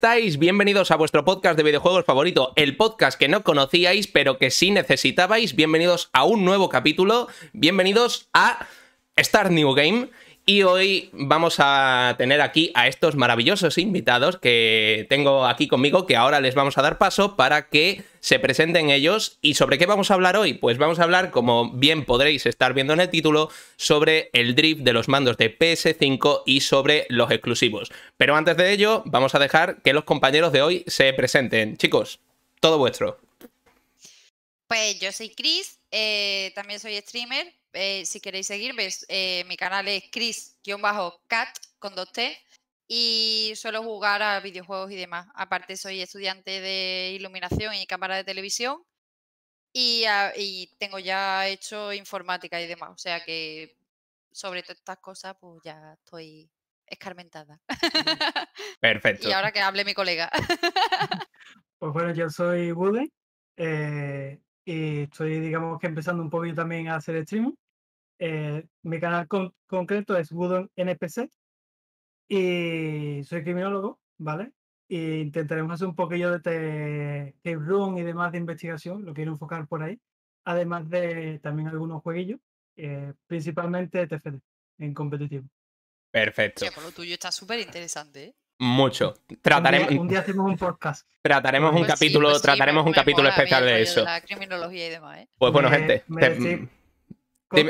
estáis? Bienvenidos a vuestro podcast de videojuegos favorito, el podcast que no conocíais pero que sí necesitabais. Bienvenidos a un nuevo capítulo, bienvenidos a Star New Game. Y hoy vamos a tener aquí a estos maravillosos invitados que tengo aquí conmigo, que ahora les vamos a dar paso para que se presenten ellos. ¿Y sobre qué vamos a hablar hoy? Pues vamos a hablar, como bien podréis estar viendo en el título, sobre el drift de los mandos de PS5 y sobre los exclusivos. Pero antes de ello, vamos a dejar que los compañeros de hoy se presenten. Chicos, todo vuestro. Pues yo soy Chris, eh, también soy streamer, eh, si queréis seguirme, eh, mi canal es Chris-Cat con 2T y suelo jugar a videojuegos y demás. Aparte soy estudiante de iluminación y cámara de televisión ah, y, tengo ya hecho informática y demás. O sea que sobre todas estas cosas pues ya estoy escarmentada. Perfecto. y ahora que hable mi colega. pues bueno, yo soy Woody. Eh, y eh, estoy, digamos que empezando un poquito también a hacer streaming. Eh, mi canal concreto es Woodon NPC y soy criminólogo, ¿vale? E intentaremos hacer un poquillo de t room y demás de investigación, lo quiero enfocar por ahí, además de también algunos jueguillos, eh, principalmente TFD en competitivo. Perfecto. por pues lo tuyo está súper interesante, ¿eh? mucho. Trataremos un día, hacemos un podcast. Trataremos un pues capítulo, pues trataremos un pues capítulo especial de eso. La criminología y demás, ¿eh? Pues bueno, gente, me, decís,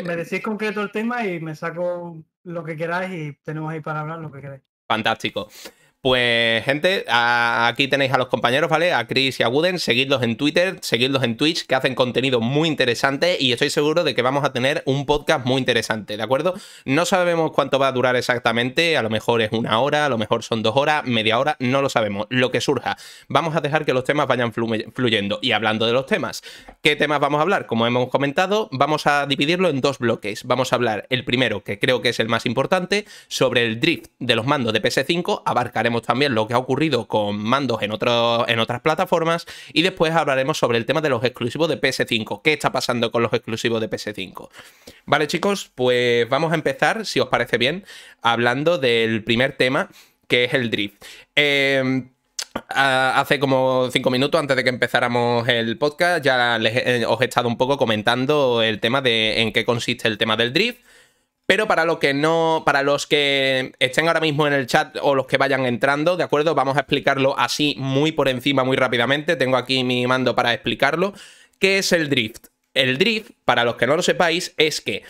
me decís concreto el tema y me saco lo que queráis y tenemos ahí para hablar lo que queráis. Fantástico. Pues, gente, aquí tenéis a los compañeros, ¿vale? A Chris y a Wooden. Seguidlos en Twitter, seguidlos en Twitch, que hacen contenido muy interesante y estoy seguro de que vamos a tener un podcast muy interesante, ¿de acuerdo? No sabemos cuánto va a durar exactamente, a lo mejor es una hora, a lo mejor son dos horas, media hora, no lo sabemos. Lo que surja, vamos a dejar que los temas vayan fluyendo. Y hablando de los temas, ¿qué temas vamos a hablar? Como hemos comentado, vamos a dividirlo en dos bloques. Vamos a hablar el primero, que creo que es el más importante, sobre el drift de los mandos de PS5. Abarcaremos también lo que ha ocurrido con mandos en, otros en otras plataformas y después hablaremos sobre el tema de los exclusivos de PS5. ¿Qué está pasando con los exclusivos de PS5? Vale chicos, pues vamos a empezar, si os parece bien, hablando del primer tema que es el drift. Em, hace como cinco minutos antes de que empezáramos el podcast ya eh, os he estado un poco comentando el tema de en qué consiste el tema del drift pero para los que no, para los que estén ahora mismo en el chat o los que vayan entrando, ¿de acuerdo? Vamos a explicarlo así muy por encima, muy rápidamente. Tengo aquí mi mando para explicarlo. ¿Qué es el drift? El drift, para los que no lo sepáis, es que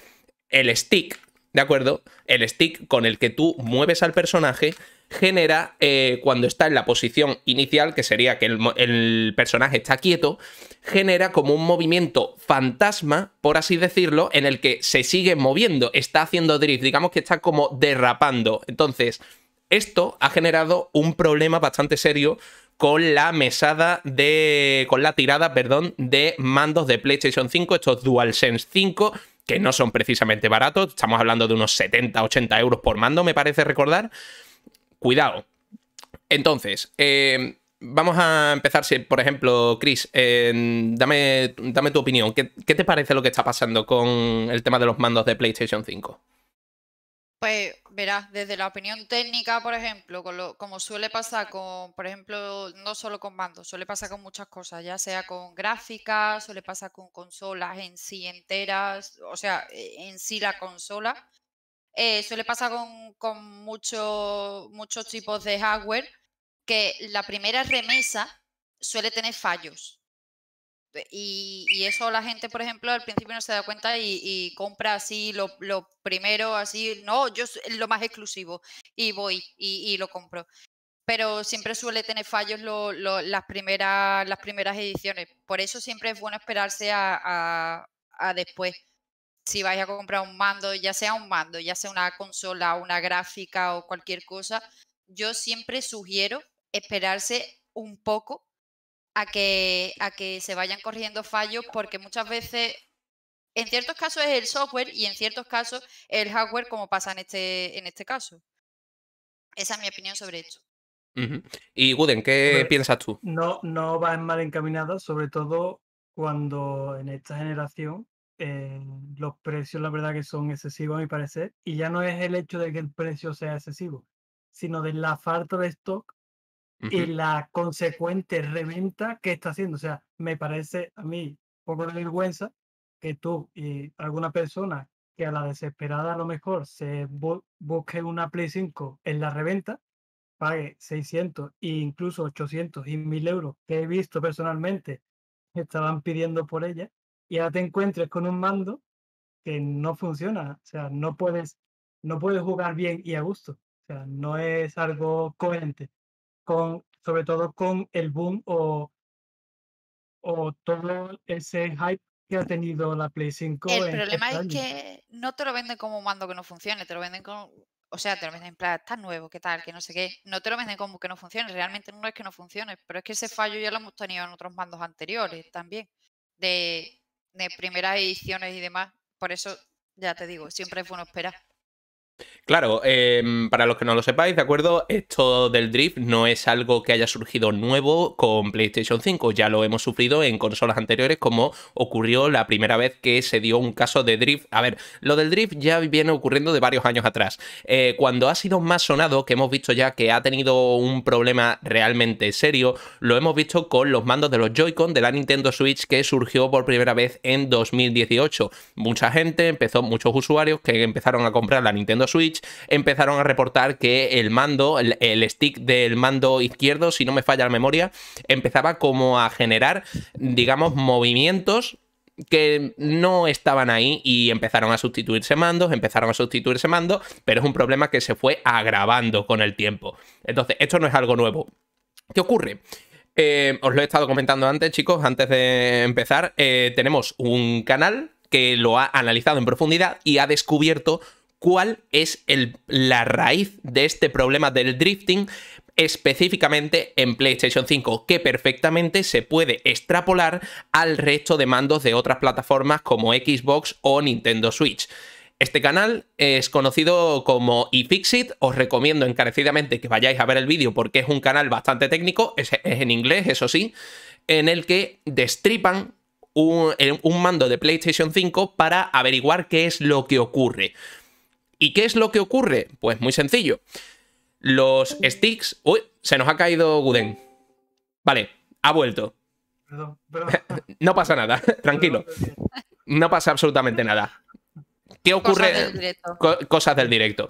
el stick, ¿de acuerdo? El stick con el que tú mueves al personaje genera eh, cuando está en la posición inicial, que sería que el, el, personaje está quieto, genera como un movimiento fantasma, por así decirlo, en el que se sigue moviendo, está haciendo drift, digamos que está como derrapando. Entonces, esto ha generado un problema bastante serio con la mesada de. con la tirada, perdón, de mandos de PlayStation 5, estos DualSense 5 que no son precisamente baratos, estamos hablando de unos 70-80 euros por mando, me parece recordar, Cuidado. Entonces, eh, vamos a empezar, si, por ejemplo, Chris, eh, dame, dame, tu opinión. ¿Qué, te parece lo que está pasando con el tema de los mandos de PlayStation 5? Pues verás, desde la opinión técnica, por ejemplo, como suele pasar con, por ejemplo, no solo con mandos, suele pasar con muchas cosas, ya sea con gráficas, suele pasar con consolas en sí enteras, o sea, eh, en sí la consola eh, suele pasar con, muchos tipos de hardware que la primera remesa suele tener fallos. Eh, y, eso la gente, por ejemplo, al principio no se da cuenta y, compra así lo, primero, así, no, yo lo más exclusivo y voy y, lo compro. Pero siempre suele tener fallos las, primeras, ediciones. Por eso siempre es bueno esperarse a después si vais a comprar un mando, ya sea un mando, ya sea una consola, una gráfica o cualquier cosa, yo siempre sugiero esperarse un poco a que, a que se vayan corrigiendo fallos, porque muchas veces, en ciertos casos es el software y en ciertos casos el hardware, como pasa en este, en este caso. Esa es mi opinión sobre esto. Y Guden, ¿qué piensas tú? No, no va mal encaminado, sobre todo cuando en esta generación eh, los precios, la verdad, que son excesivos a mi parecer. Y ya no es el hecho de que el precio sea excesivo, sino de la falta de stock y la consecuente reventa que está haciendo. O sea, me parece a mí un poco de vergüenza que tú y alguna persona que a la desesperada a lo mejor se busque una Play 5 en la reventa, pague 600 e incluso 800 y 1000 euros que he visto personalmente estaban pidiendo por ella y ahora te encuentres con un mando que no funciona, o sea, no puedes, no puedes jugar bien y a gusto, o sea, no es algo coherente, con, sobre todo con el boom o, o todo ese hype que ha tenido la Play 5. El problema es que no te lo venden como un mando que no funcione, te lo venden como. O sea, te lo venden en plan, está nuevo, qué tal, que no sé qué. No te lo venden como que no funcione, realmente no es que no funcione, pero es que ese fallo ya lo hemos tenido en otros mandos anteriores también. De de primeras ediciones y demás. Por eso, ya te digo, siempre es bueno esperar. Claro, em, para los que no lo sepáis, ¿de acuerdo? Esto del drift no es algo que haya surgido nuevo con PlayStation 5, ya lo hemos sufrido en consolas anteriores como ocurrió la primera vez que se dio un caso de drift. A ver, lo del drift ya viene ocurriendo de varios años atrás. Eh, cuando ha sido más sonado, que hemos visto ya que ha tenido un problema realmente serio, lo hemos visto con los mandos de los Joy-Con de la Nintendo Switch que surgió por primera vez en 2018. Mucha gente empezó, muchos usuarios que empezaron a comprar la Nintendo Switch, empezaron a reportar que el mando, el, stick del mando izquierdo, si no me falla la memoria, empezaba como a generar, digamos, movimientos que no estaban ahí y empezaron a sustituirse mandos, empezaron a sustituirse mandos, pero es un problema que se fue agravando con el tiempo. Entonces, esto no es algo nuevo. ¿Qué ocurre? Eh, os lo he estado comentando antes, chicos, antes de empezar. Eh, tenemos un canal que lo ha analizado en profundidad y ha descubierto cuál es la raíz de este problema del drifting específicamente en PlayStation 5, que perfectamente se puede extrapolar al resto de mandos de otras plataformas como Xbox o Nintendo Switch. Este canal es conocido como iFixit, os recomiendo encarecidamente que vayáis a ver el vídeo porque es un canal bastante técnico, es, en inglés, eso sí, en el que destripan un mando de PlayStation 5 para averiguar qué es lo que ocurre. ¿Y qué es lo que ocurre? Pues muy sencillo. Los sticks... Uy, se nos ha caído Guden. Vale, ha vuelto. no pasa nada, tranquilo. No pasa absolutamente nada. ¿Qué ocurre? Cosas del directo.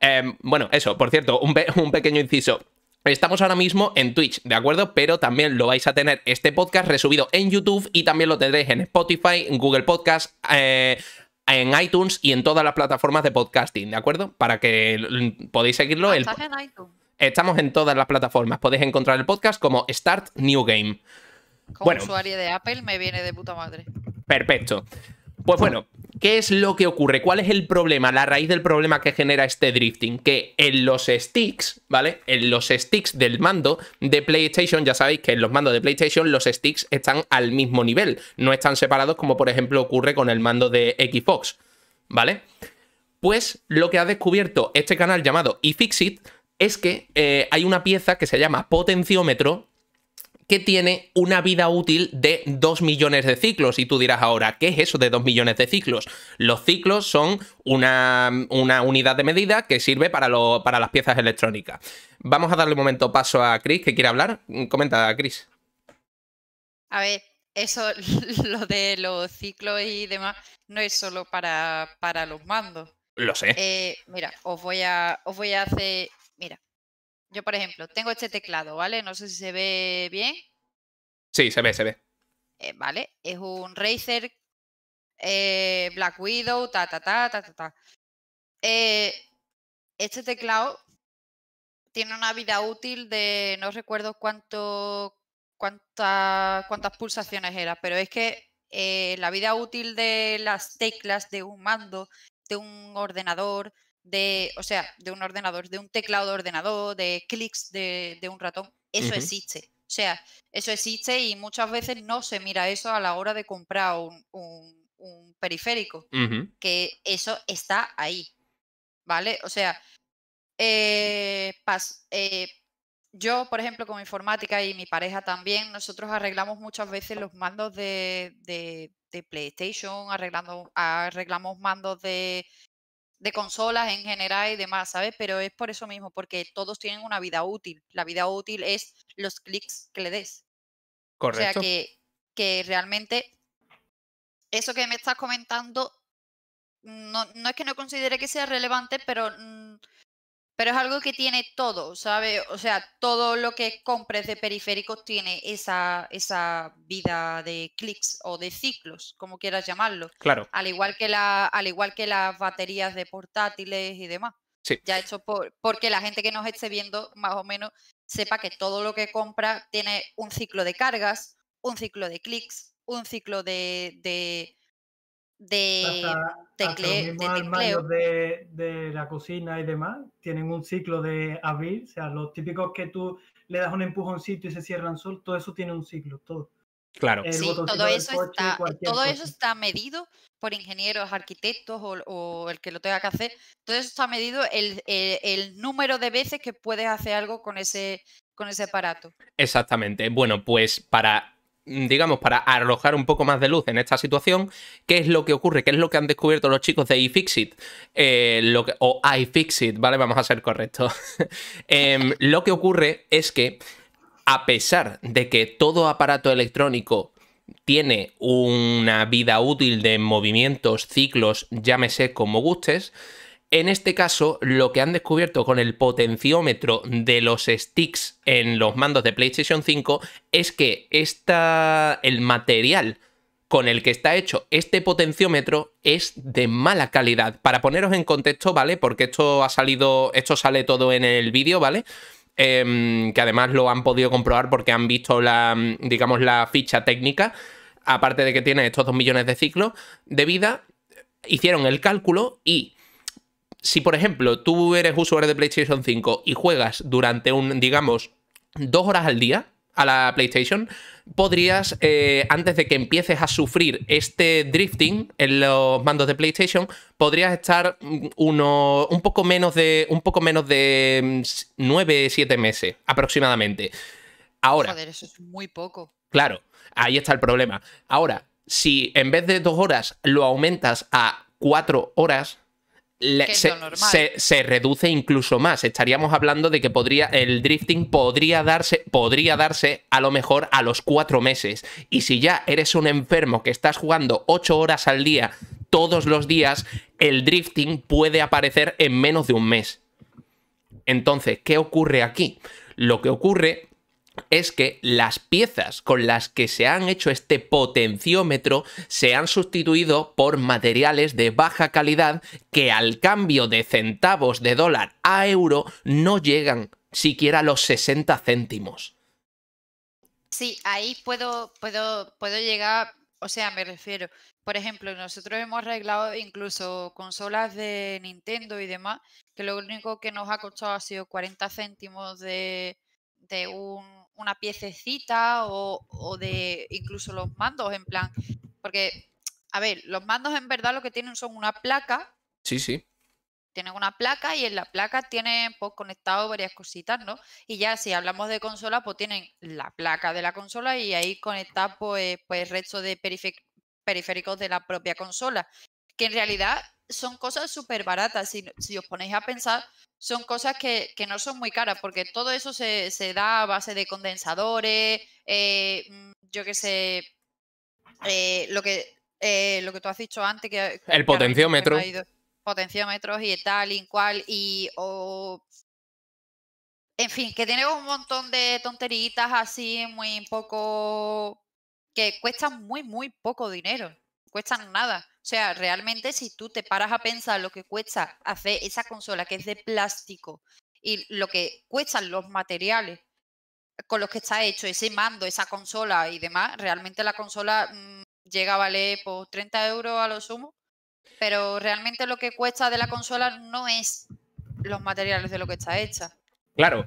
Em, bueno, eso, por cierto, un, pequeño inciso. Estamos ahora mismo en Twitch, ¿de acuerdo? Pero también lo vais a tener este podcast resubido en YouTube y también lo tendréis en Spotify, en Google Podcast, eh, en iTunes y en todas las plataformas de podcasting, ¿de acuerdo? Para que podéis seguirlo. en iTunes. Estamos en todas las plataformas. Podéis encontrar el podcast como Start New Game. Como usuario de Apple me viene de puta madre. Perfecto. Pues bueno, ¿Qué es lo que ocurre? ¿Cuál es el problema? La raíz del problema que genera este drifting. Que en los sticks, ¿vale? En los sticks del mando de PlayStation, ya sabéis que en los mandos de PlayStation los sticks están al mismo nivel. No están separados como por ejemplo ocurre con el mando de Xbox, ¿vale? Pues lo que ha descubierto este canal llamado iFixit es que eh, hay una pieza que se llama potenciómetro que tiene una vida útil de 2 millones de ciclos. Y tú dirás ahora, ¿qué es eso de 2 millones de ciclos? Los ciclos son una, unidad de medida que sirve para, para las piezas electrónicas. Vamos a darle un momento paso a Chris, que quiere hablar. Comenta, Chris. A ver, eso, lo de los ciclos y demás, no es solo para, para los mandos. Lo sé. Eh, mira, os voy a, os voy a hacer. Mira, yo, por ejemplo, tengo este teclado, ¿vale? No sé si se ve bien. Sí, se ve, se ve. Eh, vale, es un Razer eh, Black Widow, ta, ta, ta, ta, ta, ta. Eh, este teclado tiene una vida útil de no recuerdo cuánto, cuántas, cuántas pulsaciones era, pero es que la vida útil de las teclas de un mando, de un ordenador, de, o sea, de un ordenador, de un teclado de ordenador, de clics de, un ratón, eso existe. O sea, eso existe y muchas veces no se mira eso a la hora de comprar un, periférico, que eso está ahí, ¿vale? O sea, eh, eh, yo, por ejemplo, como informática y mi pareja también, nosotros arreglamos muchas veces los mandos de, de, de PlayStation, arreglando, arreglamos mandos de, de consolas en general y demás, ¿sabes? Pero es por eso mismo, porque todos tienen una vida útil. La vida útil es los clics que le des. Correcto. O sea que, que realmente eso que me estás comentando no, no, es que no considere que sea relevante, pero mm, pero es algo que tiene todo, ¿sabes? O sea, todo lo que compres de periféricos tiene esa, esa vida de clics o de ciclos, como quieras llamarlo. Claro. Al igual que, la, al igual que las baterías de portátiles y demás. Sí. Ya hecho por, porque la gente que nos esté viendo, más o menos, sepa que todo lo que compra tiene un ciclo de cargas, un ciclo de clics, un ciclo de de, de De, la cocina y demás tienen un ciclo de abrir, o sea, los típicos que tú le das un empujoncito y se cierran sol, todo eso tiene un ciclo, todo. Claro. sí, todo eso, está, todo eso está medido por ingenieros, arquitectos o, el que lo tenga que hacer. Todo eso está medido el, número de veces que puedes hacer algo con ese, con ese aparato. Exactamente. Bueno, pues para Mm, digamos, para arrojar un poco más de luz en esta situación, ¿qué es lo que ocurre? ¿Qué es lo que han descubierto los chicos de iFixit? Eh, o iFixit, ¿vale? Vamos a ser correctos. Em, lo que ocurre es que, a pesar de que todo aparato electrónico tiene una vida útil de movimientos, ciclos, llámese como gustes, en este caso, lo que han descubierto con el potenciómetro de los sticks en los mandos de PlayStation 5 es que esta, el material con el que está hecho este potenciómetro es de mala calidad. Para poneros en contexto, ¿vale? Porque esto ha salido, esto sale todo en el vídeo, ¿vale? Em, que además lo han podido comprobar porque han visto la, digamos, la ficha técnica, aparte de que tiene estos 2 millones de ciclos de vida, hicieron el cálculo y si por ejemplo tú eres usuario de PlayStation 5 y juegas durante un, digamos, dos horas al día a la PlayStation, podrías, eh, antes de que empieces a sufrir este drifting en los mandos de PlayStation, podrías estar mm, uno, un poco menos de, un poco menos de 9, mm, 7 meses aproximadamente. Ahora. Joder, eso es muy poco. Claro, ahí está el problema. Ahora, si en vez de dos horas lo aumentas a cuatro horas, se, reduce incluso más. Estaríamos hablando de que podría, el drifting podría darse, podría darse a lo mejor a los cuatro meses. Y si ya eres un enfermo que estás jugando ocho horas al día, todos los días, el drifting puede aparecer en menos de un mes. Entonces, ¿qué ocurre aquí? Lo que ocurre es que las piezas con las que se han hecho este potenciómetro se han sustituido por materiales de baja calidad que al cambio de centavos de dólar a euro no llegan siquiera a los 60 céntimos. Sí, ahí puedo, puedo, puedo llegar, o sea, me refiero, por ejemplo, nosotros hemos arreglado incluso consolas de Nintendo y demás, que lo único que nos ha costado ha sido 40 céntimos de, de un una piececita o, de incluso los mandos, en plan, porque, a ver, los mandos en verdad lo que tienen son una placa. Sí, sí tienen una placa y en la placa tienen pues, conectado varias cositas, ¿no? Y ya si hablamos de consola, pues tienen la placa de la consola y ahí conecta pues, pues el resto de periféricos de la propia consola que en realidad son cosas súper baratas. Si, si, os ponéis a pensar, son cosas que, no son muy caras, porque todo eso se, da a base de condensadores, eh, mm, yo qué sé, eh, lo, que, eh, lo que tú has dicho antes. que El potenciómetro. potenciómetros y tal y cual, y. en fin, que tenemos un montón de tonteritas así, muy poco. que cuestan muy, muy poco dinero. Cuestan nada. O sea, realmente si tú te paras a pensar lo que cuesta hacer esa consola que es de plástico y lo que cuestan los materiales con los que está hecho ese mando, esa consola y demás, realmente la consola mm, llega a valer por pues, 30 euros a lo sumo, pero realmente lo que cuesta de la consola no es los materiales de lo que está hecha. Claro.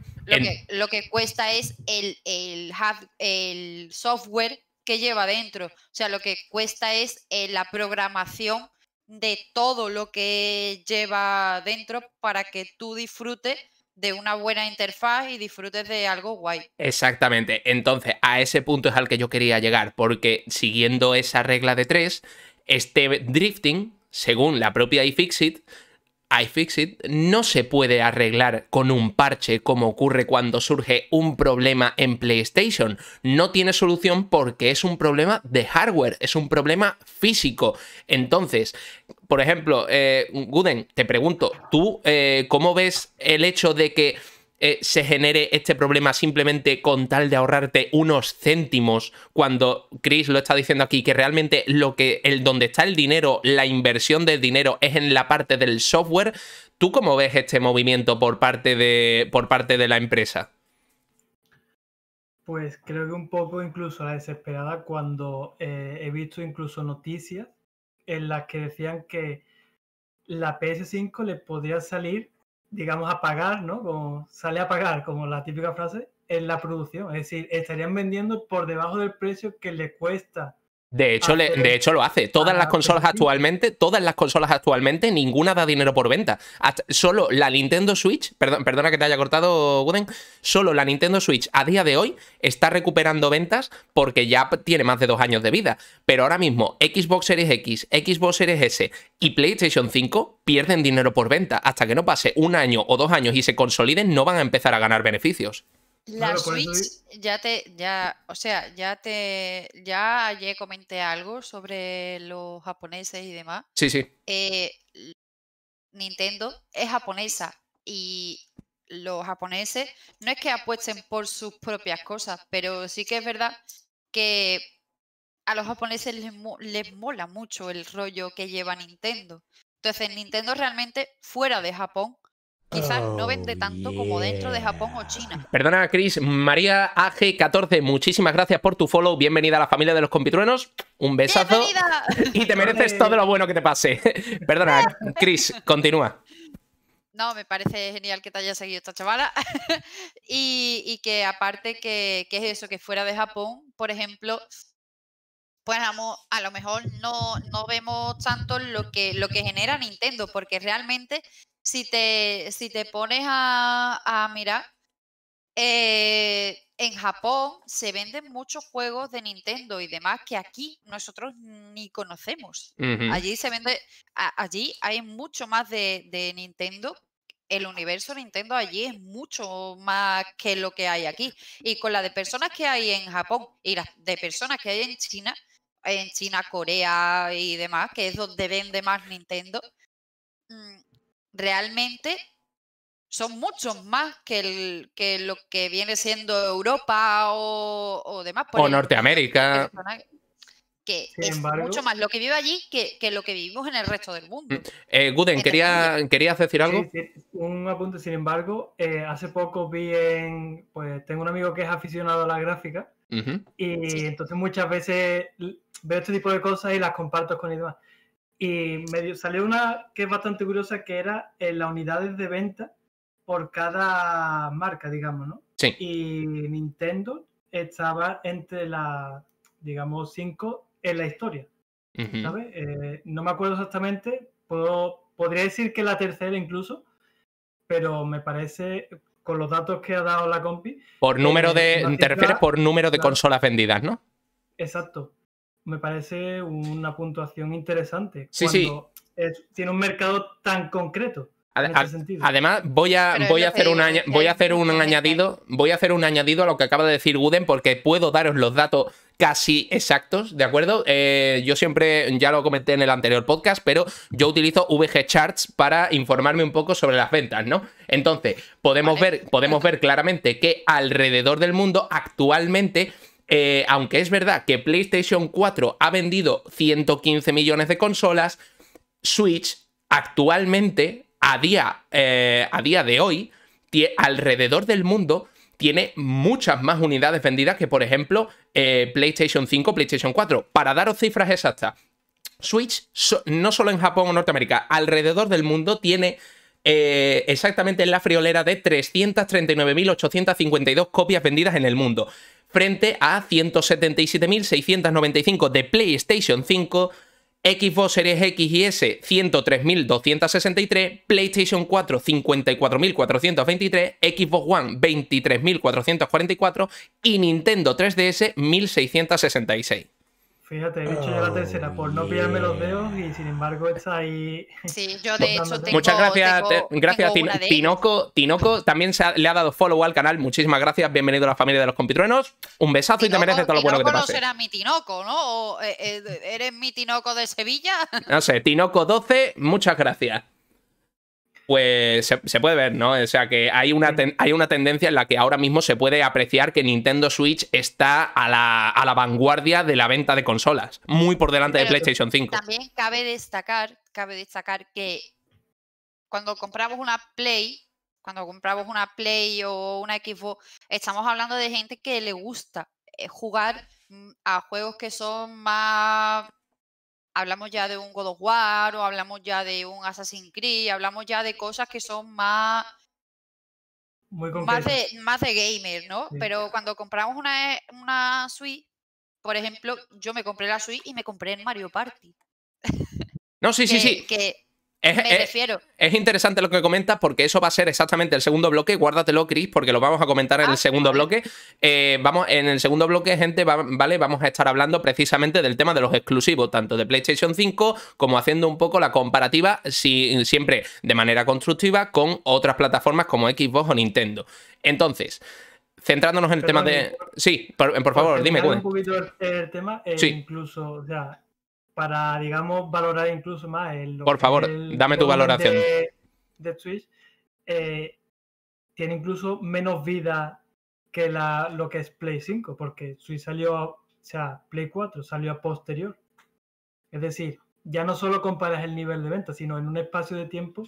Lo, que, cuesta es el software lleva dentro. O sea, lo que cuesta es eh, la programación de todo lo que lleva dentro para que tú disfrutes de una buena interfaz y disfrutes de algo guay. Exactamente. Entonces, a ese punto es al que yo quería llegar, porque siguiendo esa regla de tres, este drifting, según la propia iFixit, iFixit no se puede arreglar con un parche como ocurre cuando surge un problema en PlayStation. No tiene solución porque es un problema de hardware, es un problema físico. Entonces, por ejemplo, eh, Guden, te pregunto, ¿tú eh, cómo ves el hecho de que eh, se genere este problema simplemente con tal de ahorrarte unos céntimos, cuando Chris lo está diciendo aquí, que realmente lo que, el, donde está el dinero, la inversión del dinero es en la parte del software. ¿Tú cómo ves este movimiento por parte de, por parte de la empresa? Pues creo que un poco incluso la desesperada cuando eh, he visto incluso noticias en las que decían que la PS5 le podría salir digamos, a pagar, ¿no? Como sale a pagar, como la típica frase, en la producción. Es decir, estarían vendiendo por debajo del precio que le cuesta de hecho, de hecho lo hace. Todas las consolas actualmente, todas las consolas actualmente, ninguna da dinero por venta. solo la Nintendo Switch, perdona que te haya cortado, Guden, solo la Nintendo Switch a día de hoy está recuperando ventas porque ya tiene más de dos años de vida. Pero ahora mismo Xbox Series X, Xbox Series S y PlayStation 5 pierden dinero por venta. Hasta que no pase un año o dos años y se consoliden, no van a empezar a ganar beneficios. La Switch ya te, ya, o sea, ya te, ya ayer comenté algo sobre los japoneses y demás. Sí, sí. Eh, Nintendo es japonesa y los japoneses no es que apuesten por sus propias cosas, pero sí que es verdad que a los japoneses les mola mucho el rollo que lleva Nintendo. Entonces, Nintendo realmente fuera de Japón quizás no oh, vende tanto como dentro de Japón o China. Perdona, Chris, María AG14, muchísimas gracias por tu follow. Bienvenida a la familia de los compitruenos. Un besazo. Bienvenida. Y te mereces todo lo bueno que te pase. Perdona, Cris, continúa. No, me parece genial que te haya seguido esta chavala. y, que aparte que, es eso, que fuera de Japón, por ejemplo, pues a lo mejor no, no vemos tanto lo que, lo que genera Nintendo, porque realmente si te, si te pones a, mirar, eh, en Japón se venden muchos juegos de Nintendo y demás que aquí nosotros ni conocemos. Allí se vende, allí hay mucho más de, Nintendo el universo Nintendo allí es mucho más que lo que hay aquí. Y con la de personas que hay en Japón y las de personas que hay en China, en China, Corea y demás, que es donde vende más Nintendo, realmente son muchos más que, el, que lo que viene siendo Europa o, o demás. o Norteamérica. Que es mucho más lo que vive allí que, lo que vivimos en el resto del mundo. Mm, eh, Guden, quería, ¿querías decir algo? un apunte. Sin embargo, eh, hace poco vi en. Pues tengo un amigo que es aficionado a la gráfica. Y entonces muchas veces veo este tipo de cosas y las comparto con él. Y me salió una que es bastante curiosa, que era en eh, las unidades de venta por cada marca, digamos, ¿no? Sí. Y Nintendo estaba entre las, digamos, cinco en la historia. ¿sabes? Eh, no me acuerdo exactamente, puedo, podría decir que la tercera incluso, pero me parece, con los datos que ha dado la compi... Por número de, te refieres por número de consolas vendidas, ¿no? Exacto me parece una puntuación interesante. cuando tiene un mercado tan concreto. Este además, voy a, voy a hacer, un, voy a hacer un añadido. Voy a hacer un añadido a lo que acaba de decir Guden, porque puedo daros los datos casi exactos, ¿de acuerdo? Eh, yo siempre, ya lo comenté en el anterior podcast, pero yo utilizo VG Charts para informarme un poco sobre las ventas, ¿no? Entonces, podemos, ver, podemos ver claramente que alrededor del mundo actualmente eh, aunque es verdad que PlayStation 4 ha vendido 115 millones de consolas, Switch actualmente, a día, eh, a día de hoy, alrededor del mundo, tiene muchas más unidades vendidas que, por ejemplo, eh, PlayStation 5, PlayStation 4. Para daros cifras exactas, Switch, no solo en Japón o Norteamérica, alrededor del mundo tiene exactamente en la friolera de 339.852 copias vendidas en el mundo frente a 177.695 de PlayStation 5, Xbox Series X y S 103.263, PlayStation 4 54.423, Xbox One 23.444 y Nintendo 3DS 1.666. Fíjate, he dicho ya la tercera por no oh, pillarme los dedos y sin embargo está ahí. Sí, yo de hecho tengo, Muchas gracias, gracias Tinoco. Tinoco también le ha dado follow al canal. Muchísimas gracias. Bienvenido a la familia de los compitruenos. Un besazo y te mereces todo lo bueno que te pase. no será mi Tinoco, ¿no? Eh, eh, ¿Eres mi Tinoco de Sevilla? No sé, Tinoco 12, muchas gracias pues se, puede ver, ¿no? O sea que hay una, hay una tendencia en la que ahora mismo se puede apreciar que Nintendo Switch está a la, vanguardia de la venta de consolas, muy por delante de PlayStation 5. También cabe destacar, cabe destacar que cuando compramos una Play, cuando compramos una Play o una Xbox, estamos hablando de gente que le gusta eh, jugar mm, a juegos que son más hablamos ya de un God of War o hablamos ya de un Assassin's Creed, hablamos ya de cosas que son más... más de, más gamer, ¿no? Pero cuando compramos una, una Switch, por ejemplo, yo me compré la Switch y me compré en Mario Party. No, sí, sí, sí. Que es, Es, interesante lo que comentas porque eso va a ser exactamente el segundo bloque. Guárdatelo, Chris, porque lo vamos a comentar en el ah, segundo bloque. Eh, vamos, en el segundo bloque, gente, ¿vale? Vamos a estar hablando precisamente del tema de los exclusivos, tanto de PlayStation 5 como haciendo un poco la comparativa, siempre de manera constructiva, con otras plataformas como Xbox o Nintendo. Entonces centrándonos en el tema de. Sí, por, favor, dime. Un poquito el, tema, eh, incluso, ya para, digamos, valorar incluso más el... Por favor, dame tu valoración. De, Switch eh, tiene incluso menos vida que la, lo que es Play 5, porque Switch salió, o sea, Play 4 salió a posterior. Es decir, ya no solo comparas el nivel de venta, sino en un espacio de tiempo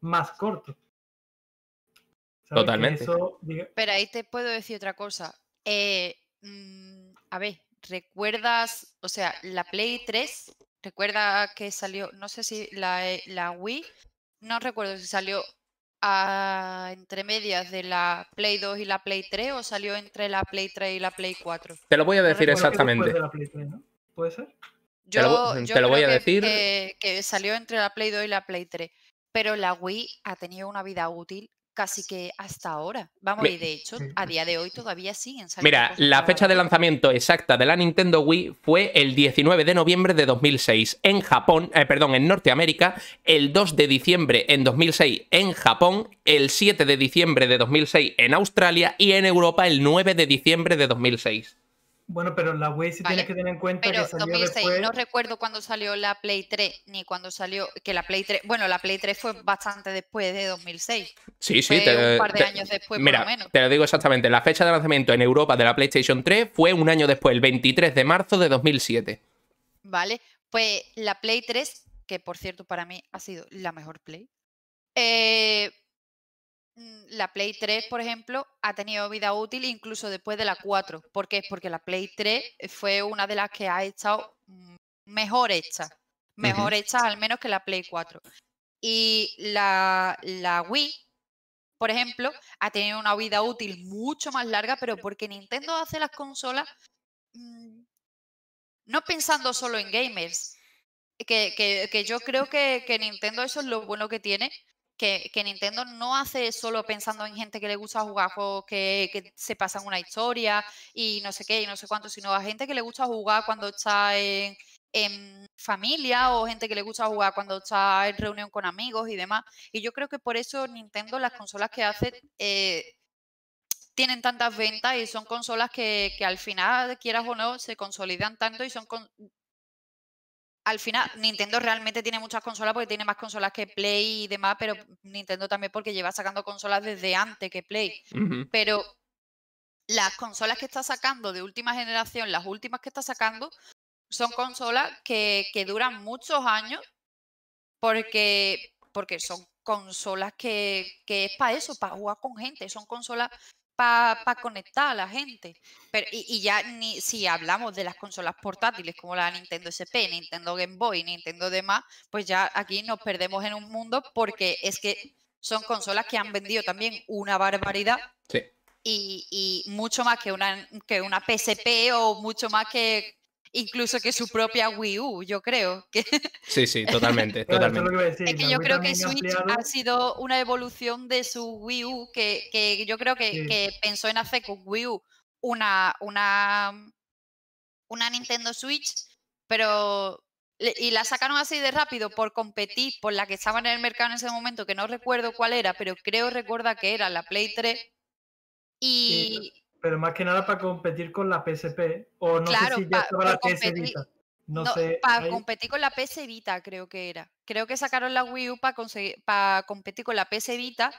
más corto. Totalmente. Pero ahí te puedo decir otra cosa. Eh, mm, a ver, ¿Recuerdas, o sea, la Play 3? Recuerda que salió, no sé si eh, la, Wii, no recuerdo si salió a, entre medias de la Play 2 y la Play 3 o salió entre la Play 3 y la Play 4? Te lo voy a decir exactamente. ¿Puede ser? Yo, te lo, voy a decir. que, salió entre la Play 2 y la Play 3. Pero la Wii ha tenido una vida útil casi que hasta ahora. Vamos, y de hecho, a día de hoy todavía siguen Mira, la fecha de lanzamiento exacta de la Nintendo Wii fue el 19 de noviembre de 2006 en Japón, eh, perdón, en Norteamérica, el 2 de diciembre en 2006 en Japón, el 7 de diciembre de 2006 en Australia y en Europa el 9 de diciembre de 2006. Bueno, pero la Wii sí que tener en cuenta que no recuerdo cuando salió la Play 3, ni cuando salió... Que la Play 3... Bueno, la Play 3 fue bastante después de 2006. Sí, sí. un par de años después, mira, por lo menos. te lo digo exactamente. La fecha de lanzamiento en Europa de la PlayStation 3 fue un año después, el 23 de marzo de 2007. Vale, pues la Play 3, que por cierto para mí ha sido la mejor Play, eh, Mm, la Play 3, por ejemplo, ha tenido vida útil incluso después de la 4. ¿Por qué? Porque la Play 3 fue una de las que ha estado mejor hecha. Mejor hecha al menos que la Play 4. Y la, la Wii, por ejemplo, ha tenido una vida útil mucho más larga, pero porque Nintendo hace las consolas mm, no pensando solo en gamers. Que, que, yo creo que, que Nintendo eso es lo bueno que tiene, que, Nintendo no hace solo pensando en gente que le gusta jugar que, se pasan una historia y no sé qué y no sé cuánto, sino a gente que le gusta jugar cuando está en, familia o gente que le gusta jugar cuando está en reunión con amigos y demás. Y yo creo que por eso Nintendo, las consolas que hace, eh, tienen tantas ventas y son consolas que, que, al final, quieras o no, se consolidan tanto y son con, al final, Nintendo realmente tiene muchas consolas porque tiene más consolas que Play y demás, pero Nintendo también porque lleva sacando consolas desde antes que Play. Pero las consolas que está sacando de última generación, las últimas que está sacando, son consolas que, duran muchos años porque, porque son consolas que, que es para eso, para jugar con gente. Son consolas para conectar a la gente. Pero, y, ya ni si hablamos de las consolas portátiles como la Nintendo SP, Nintendo Game Boy, Nintendo demás, pues ya aquí nos perdemos en un mundo porque es que son consolas que han vendido también una barbaridad. Sí. Y, mucho más que una, que una PSP o mucho más que incluso que su propia Wii U, yo creo. Que... Sí, sí, totalmente. totalmente. Es que yo creo que Switch ha sido una evolución de su Wii U, que, yo creo que, pensó en hacer con Wii U una, una, una Nintendo Switch, pero y la sacaron así de rápido por competir por la que estaban en el mercado en ese momento, que no recuerdo cuál era, pero creo recuerda que era la Play 3. Y, pero más que nada para competir con la PSP, o no sé si ya estaba la PS Vita. No, sé. Para competir con la PS Vita, creo que era. Creo que sacaron la Wii U para competir con la PS Vita.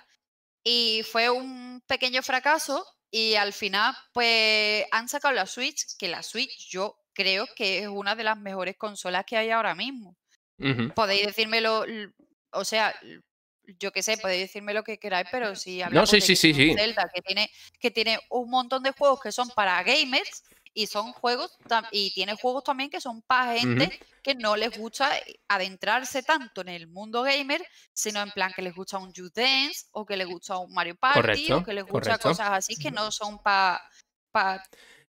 Y fue un pequeño fracaso. Y al final, pues han sacado la Switch, que la Switch yo creo que es una de las mejores consolas que hay ahora mismo. Podéis decírmelo, o sea, yo qué sé, podéis decirme lo que queráis, pero si hablamos sí, de Zelda, que tiene, que tiene un montón de juegos que son para gamers y son juegos y tiene juegos también que son para gente que no les gusta eh, adentrarse tanto en el mundo gamer, sino en plan que les gusta un You Dance o que les gusta un Mario Party o que les gusta cosas así que no son para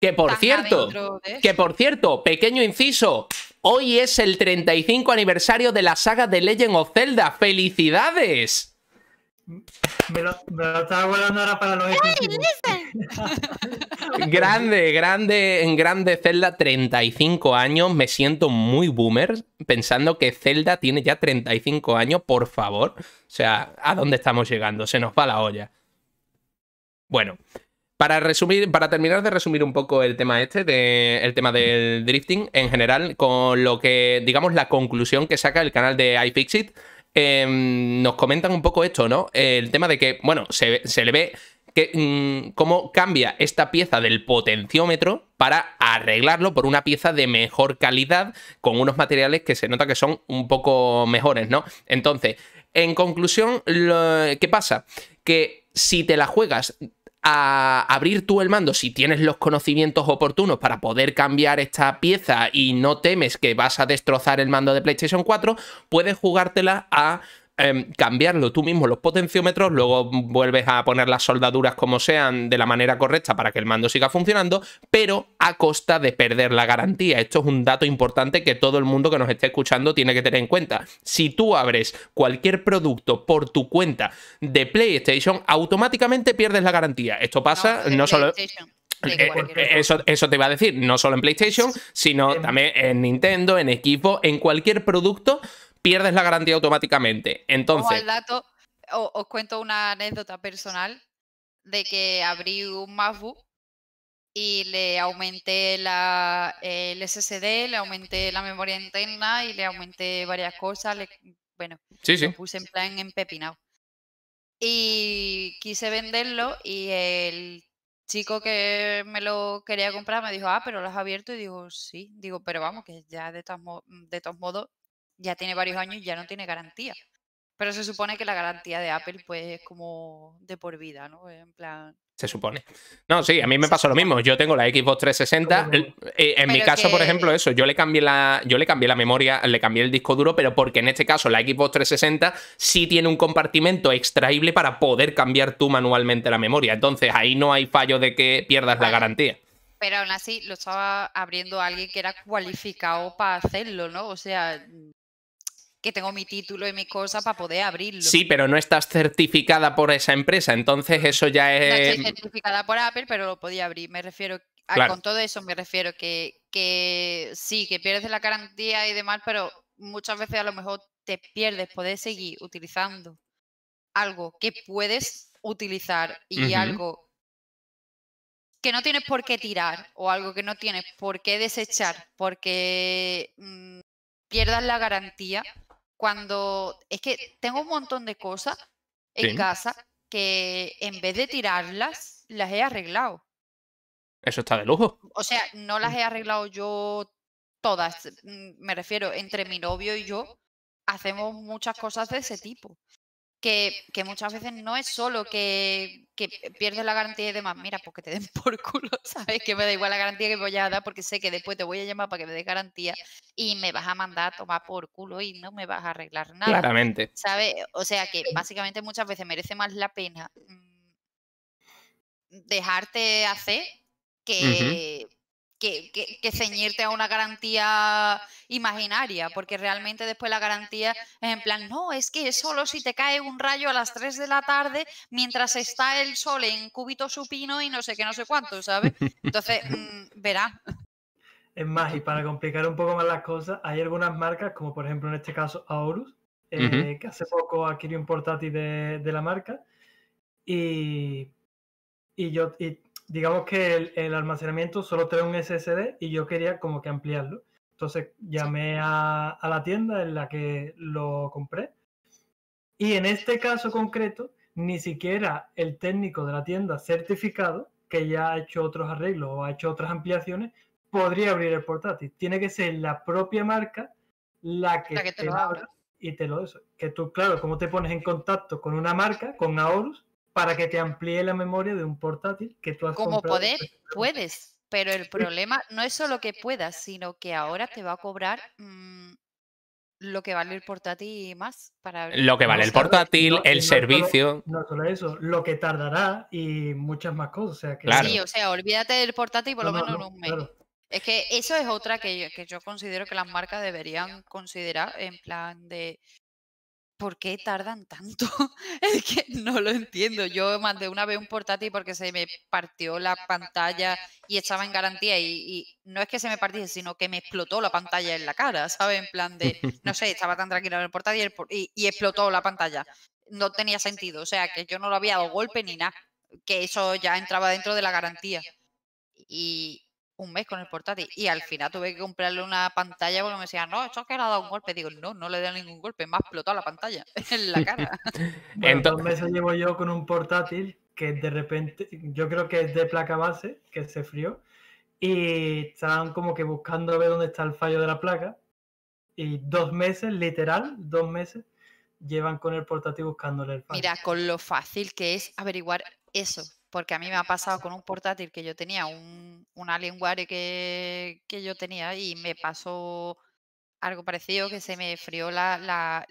que por cierto, que por cierto, pequeño inciso, Hoy es el 35 aniversario de la saga de Legend of Zelda. ¡Felicidades! Me lo, estaba volando ahora para los Grande, grande, en grande Zelda, 35 años. Me siento muy boomer pensando que Zelda tiene ya 35 años, por favor. O sea, ¿a dónde estamos llegando? Se nos va la olla. Bueno, para resumir, para terminar de resumir un poco el tema este, el tema del drifting en general, con lo que, digamos, la conclusión que saca el canal de iFixit, em, nos comentan un poco esto, ¿no? El tema de que, bueno, se, le ve que, mm, cómo cambia esta pieza del potenciómetro para arreglarlo por una pieza de mejor calidad con unos materiales que se nota que son un poco mejores, ¿no? Entonces, en conclusión, ¿qué pasa? Que si te la juegas a abrir tú el mando si tienes los conocimientos oportunos para poder cambiar esta pieza y no temes que vas a destrozar el mando de PlayStation 4, puedes jugártela a Em, cambiarlo tú mismo los potenciómetros, luego vuelves a poner las soldaduras como sean de la manera correcta para que el mando siga funcionando, pero a costa de perder la garantía. Esto es un dato importante que todo el mundo que nos esté escuchando tiene que tener en cuenta. Si tú abres cualquier producto por tu cuenta de PlayStation, automáticamente pierdes la garantía. Esto pasa no, solo... Eh, eh, eso, eso, te va a decir, no solo en PlayStation, sino también en Nintendo, en equipo, en cualquier producto pierdes la garantía automáticamente. Entonces. Al dato, os, cuento una anécdota personal de que abrí un MacBook y le aumenté la, el SSD, le aumenté la memoria interna y le aumenté varias cosas. bueno, sí, lo puse en plan empepinado. Y quise venderlo y el chico que me lo quería comprar me dijo, ah, pero lo has abierto. Y digo, sí, digo, pero vamos, que ya de de todos modos ya tiene varios años y ya no tiene garantía. Pero se supone que la garantía de Apple pues es como de por vida, ¿no? En plan... Se supone. No, sí, a mí me pasó lo mismo. Yo tengo la Xbox 360. Eh, en mi caso, por ejemplo, eso, yo le cambié la, yo le cambié la memoria, le cambié el disco duro, pero porque en este caso la Xbox 360 sí tiene un compartimento extraíble para poder cambiar tú manualmente la memoria. Entonces ahí no hay fallo de que pierdas la garantía. Pero aún así lo estaba abriendo alguien que era cualificado para hacerlo, ¿no? O sea, que tengo mi título y mi cosa para poder abrirlo. Sí, pero no estás certificada por esa empresa, entonces eso ya es... No estoy certificada por Apple, pero lo podía abrir. Me refiero, con todo eso me refiero que, sí, que pierdes la garantía y demás, pero muchas veces a lo mejor te pierdes poder seguir utilizando algo que puedes utilizar y algo que no tienes por qué tirar o algo que no tienes por qué desechar porque mm, pierdas la garantía cuando es que tengo un montón de cosas en casa que en vez de tirarlas, las he arreglado. Eso está de lujo. O sea, no las mm. he arreglado yo todas, mm, me refiero, entre mi novio y yo, hacemos muchas cosas de ese tipo que, muchas veces no es solo que, pierdes la garantía y demás, mira, porque pues te den por culo, ¿sabes? Que me da igual la garantía que voy a dar porque sé que después te voy a llamar para que me des garantía y me vas a mandar a tomar por culo y no me vas a arreglar nada. Claramente. ¿Sabes? O sea que básicamente muchas veces merece más la pena mm, dejarte hacer que que, ceñirte a una garantía imaginaria, porque realmente después la garantía es en plan, no, es que solo si te cae un rayo a las 3 de la tarde mientras está el sol en cúbito supino y no sé qué, no sé cuánto, ¿sabes? Entonces, mm, verá. Es más, y para complicar un poco más las cosas, hay algunas marcas, como por ejemplo en este caso Aorus, eh, que hace poco adquirió un portátil de, de la marca, y, y yo digamos que el, almacenamiento solo trae un SSD y yo quería como que ampliarlo. Entonces llamé a, la tienda en la que lo compré. Y en este caso concreto, ni siquiera el técnico de la tienda certificado, que ya ha hecho otros arreglos o ha hecho otras ampliaciones, podría abrir el portátil. Tiene que ser la propia marca la que, te, lo abra y te lo eso. Que tú, claro, como te pones en contacto con una marca, con Aorus, para que te amplíe la memoria de un portátil que tú has Como poder, puedes, pero el problema no es solo que puedas, sino que ahora te va a cobrar mm, lo que vale el portátil y más. para Lo que vale el portátil, el servicio. no solo eso, lo que tardará y muchas más cosas. Sí, o sea, olvídate del portátil por lo menos en un mes. Es que eso es otra que yo considero que las marcas deberían considerar en plan de ¿por qué tardan tanto? es que no lo entiendo. Yo mandé una vez un portátil porque se me partió la pantalla y estaba en garantía y, no es que se me partiese, sino que me explotó la pantalla en la cara, ¿sabes? En plan de, no sé, estaba tan tranquilo en el portátil y, y explotó la pantalla. No tenía sentido, o sea, que yo no lo había dado golpe ni nada, que eso ya entraba dentro de la garantía. Y, un mes con el portátil y al final tuve que comprarle una pantalla porque me decían, no, esto es que le ha dado un golpe. Digo, no, no le he ningún golpe, me ha explotado la pantalla en la cara. Entonces... Dos pues meses llevo yo con un portátil que de repente, yo creo que es de placa base, que se frío y estaban como que buscando a ver dónde está el fallo de la placa. Y dos meses, literal, dos meses, llevan con el portátil buscándole el fallo. Mira, con lo fácil que es averiguar eso porque a mí me ha pasado con un portátil que yo tenía, un, un Alienware que, yo tenía y me pasó algo parecido que se me frió la,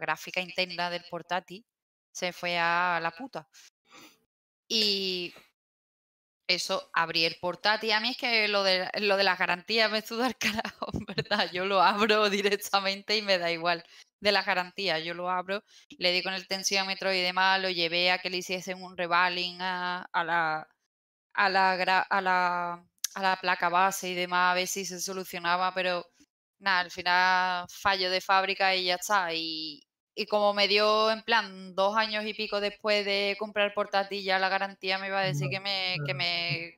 gráfica interna del portátil, se fue a la puta. Y eso, abrí el portátil. A mí es que lo de, lo de las garantías me sudó el carajo yo lo abro directamente y me da igual de la garantía Yo lo abro, le di con el tensiómetro y demás, lo llevé a que le hiciesen un revaling a, la, placa base y demás, a ver si se solucionaba, pero nada, al final fallo de fábrica y ya está. Y, como me dio, en plan, dos años y pico después de comprar portátil, ya la garantía me iba a decir que me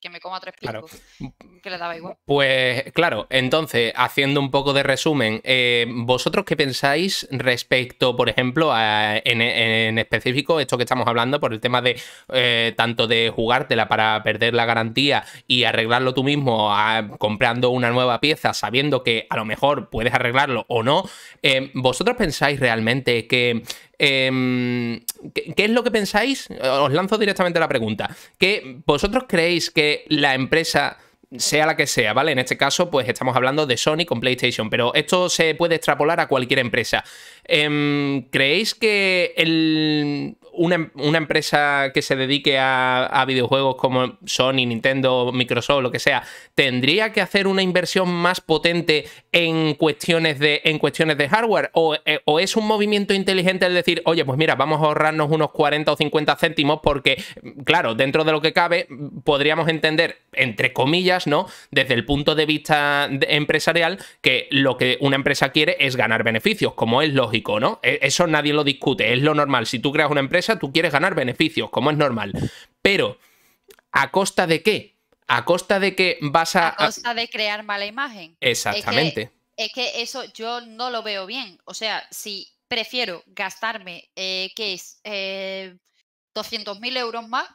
que me coma tres picos, claro. que le daba igual. Pues claro, entonces, haciendo un poco de resumen, eh, ¿vosotros qué pensáis respecto, por ejemplo, en, específico esto que estamos hablando, por el tema de eh, tanto de jugártela para perder la garantía y arreglarlo tú mismo comprando una nueva pieza, sabiendo que a lo mejor puedes arreglarlo o no? Eh, ¿Vosotros pensáis realmente que Em, ¿qué, es lo que pensáis? Os lanzo directamente la pregunta. ¿Que vosotros creéis que la empresa sea la que sea, ¿vale? En este caso, pues estamos hablando de Sony con PlayStation, pero esto se puede extrapolar a cualquier empresa. Em, ¿Creéis que una, empresa que se dedique a, videojuegos como Sony, Nintendo, Microsoft, lo que sea, tendría que hacer una inversión más potente en cuestiones de, hardware? Eh, ¿O, es un movimiento inteligente el decir, oye, pues mira, vamos a ahorrarnos unos 40 o 50 céntimos porque, claro, dentro de lo que cabe, podríamos entender, entre comillas, ¿no? Desde el punto de vista empresarial, que lo que una empresa quiere es ganar beneficios, como es lógico. ¿no? E-, eso nadie lo discute, es lo normal. Si tú creas una empresa, tú quieres ganar beneficios, como es normal. Pero, ¿a costa de qué? ¿A costa de que vas a...? A costa de crear mala imagen. Exactamente. Es que, eso yo no lo veo bien. O sea, si prefiero gastarme, eh, es? 200.000 eh, euros más,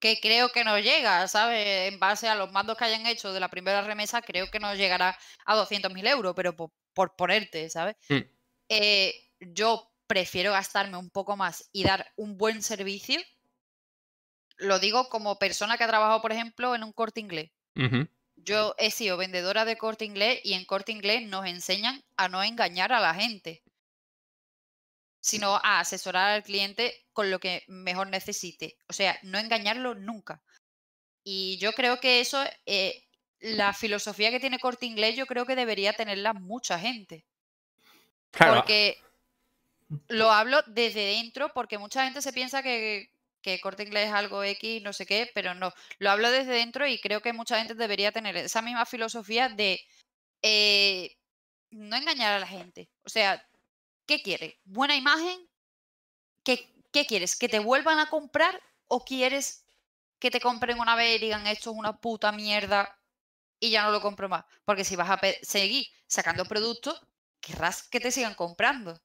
que creo que no llega, ¿sabes? En base a los mandos que hayan hecho de la primera remesa, creo que no llegará a 200.000 euros, pero por, ponerte, ¿sabes? Mm. Eh, yo prefiero gastarme un poco más y dar un buen servicio. Lo digo como persona que ha trabajado, por ejemplo, en un corte inglés. Yo he sido vendedora de corte inglés y en corte inglés nos enseñan a no engañar a la gente, sino a asesorar al cliente con lo que mejor necesite. O sea, no engañarlo nunca. Y yo creo que eso, eh, la filosofía que tiene corte inglés, yo creo que debería tenerla mucha gente. Porque lo hablo desde dentro, porque mucha gente se piensa que, corte inglés es algo X, no sé qué, pero no. Lo hablo desde dentro y creo que mucha gente debería tener esa misma filosofía de eh, no engañar a la gente. O sea, ¿qué quiere? ¿Buena imagen? ¿Qué, ¿Qué quieres? ¿Que te vuelvan a comprar o quieres que te compren una vez y digan esto es una puta mierda y ya no lo compro más? Porque si vas a seguir sacando productos, querrás que te sigan comprando.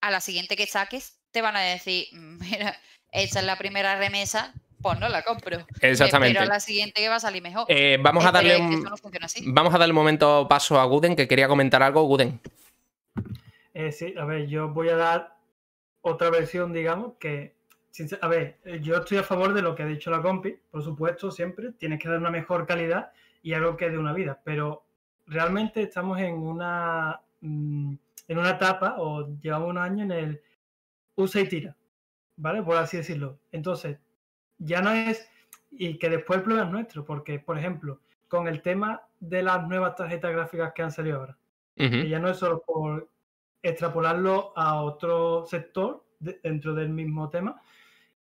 A la siguiente que saques, te van a decir, mm, mira, esa es la primera remesa, pues no la compro. Eh, Exactamente. Pero la siguiente que va a salir mejor. Eh, vamos, a este, darle este, un, vamos a darle un momento paso a Guden, que quería comentar algo, Guden. Eh, sí, a ver, yo voy a dar otra versión, digamos, que... A ver, yo estoy a favor de lo que ha dicho la compi, por supuesto, siempre. Tienes que dar una mejor calidad y algo que de una vida, pero realmente estamos en una en una etapa o llevamos un año en el usa y tira, ¿vale? Por así decirlo. Entonces, ya no es, y que después el problema es nuestro, porque, por ejemplo, con el tema de las nuevas tarjetas gráficas que han salido ahora, ya no es solo por extrapolarlo a otro sector dentro del mismo tema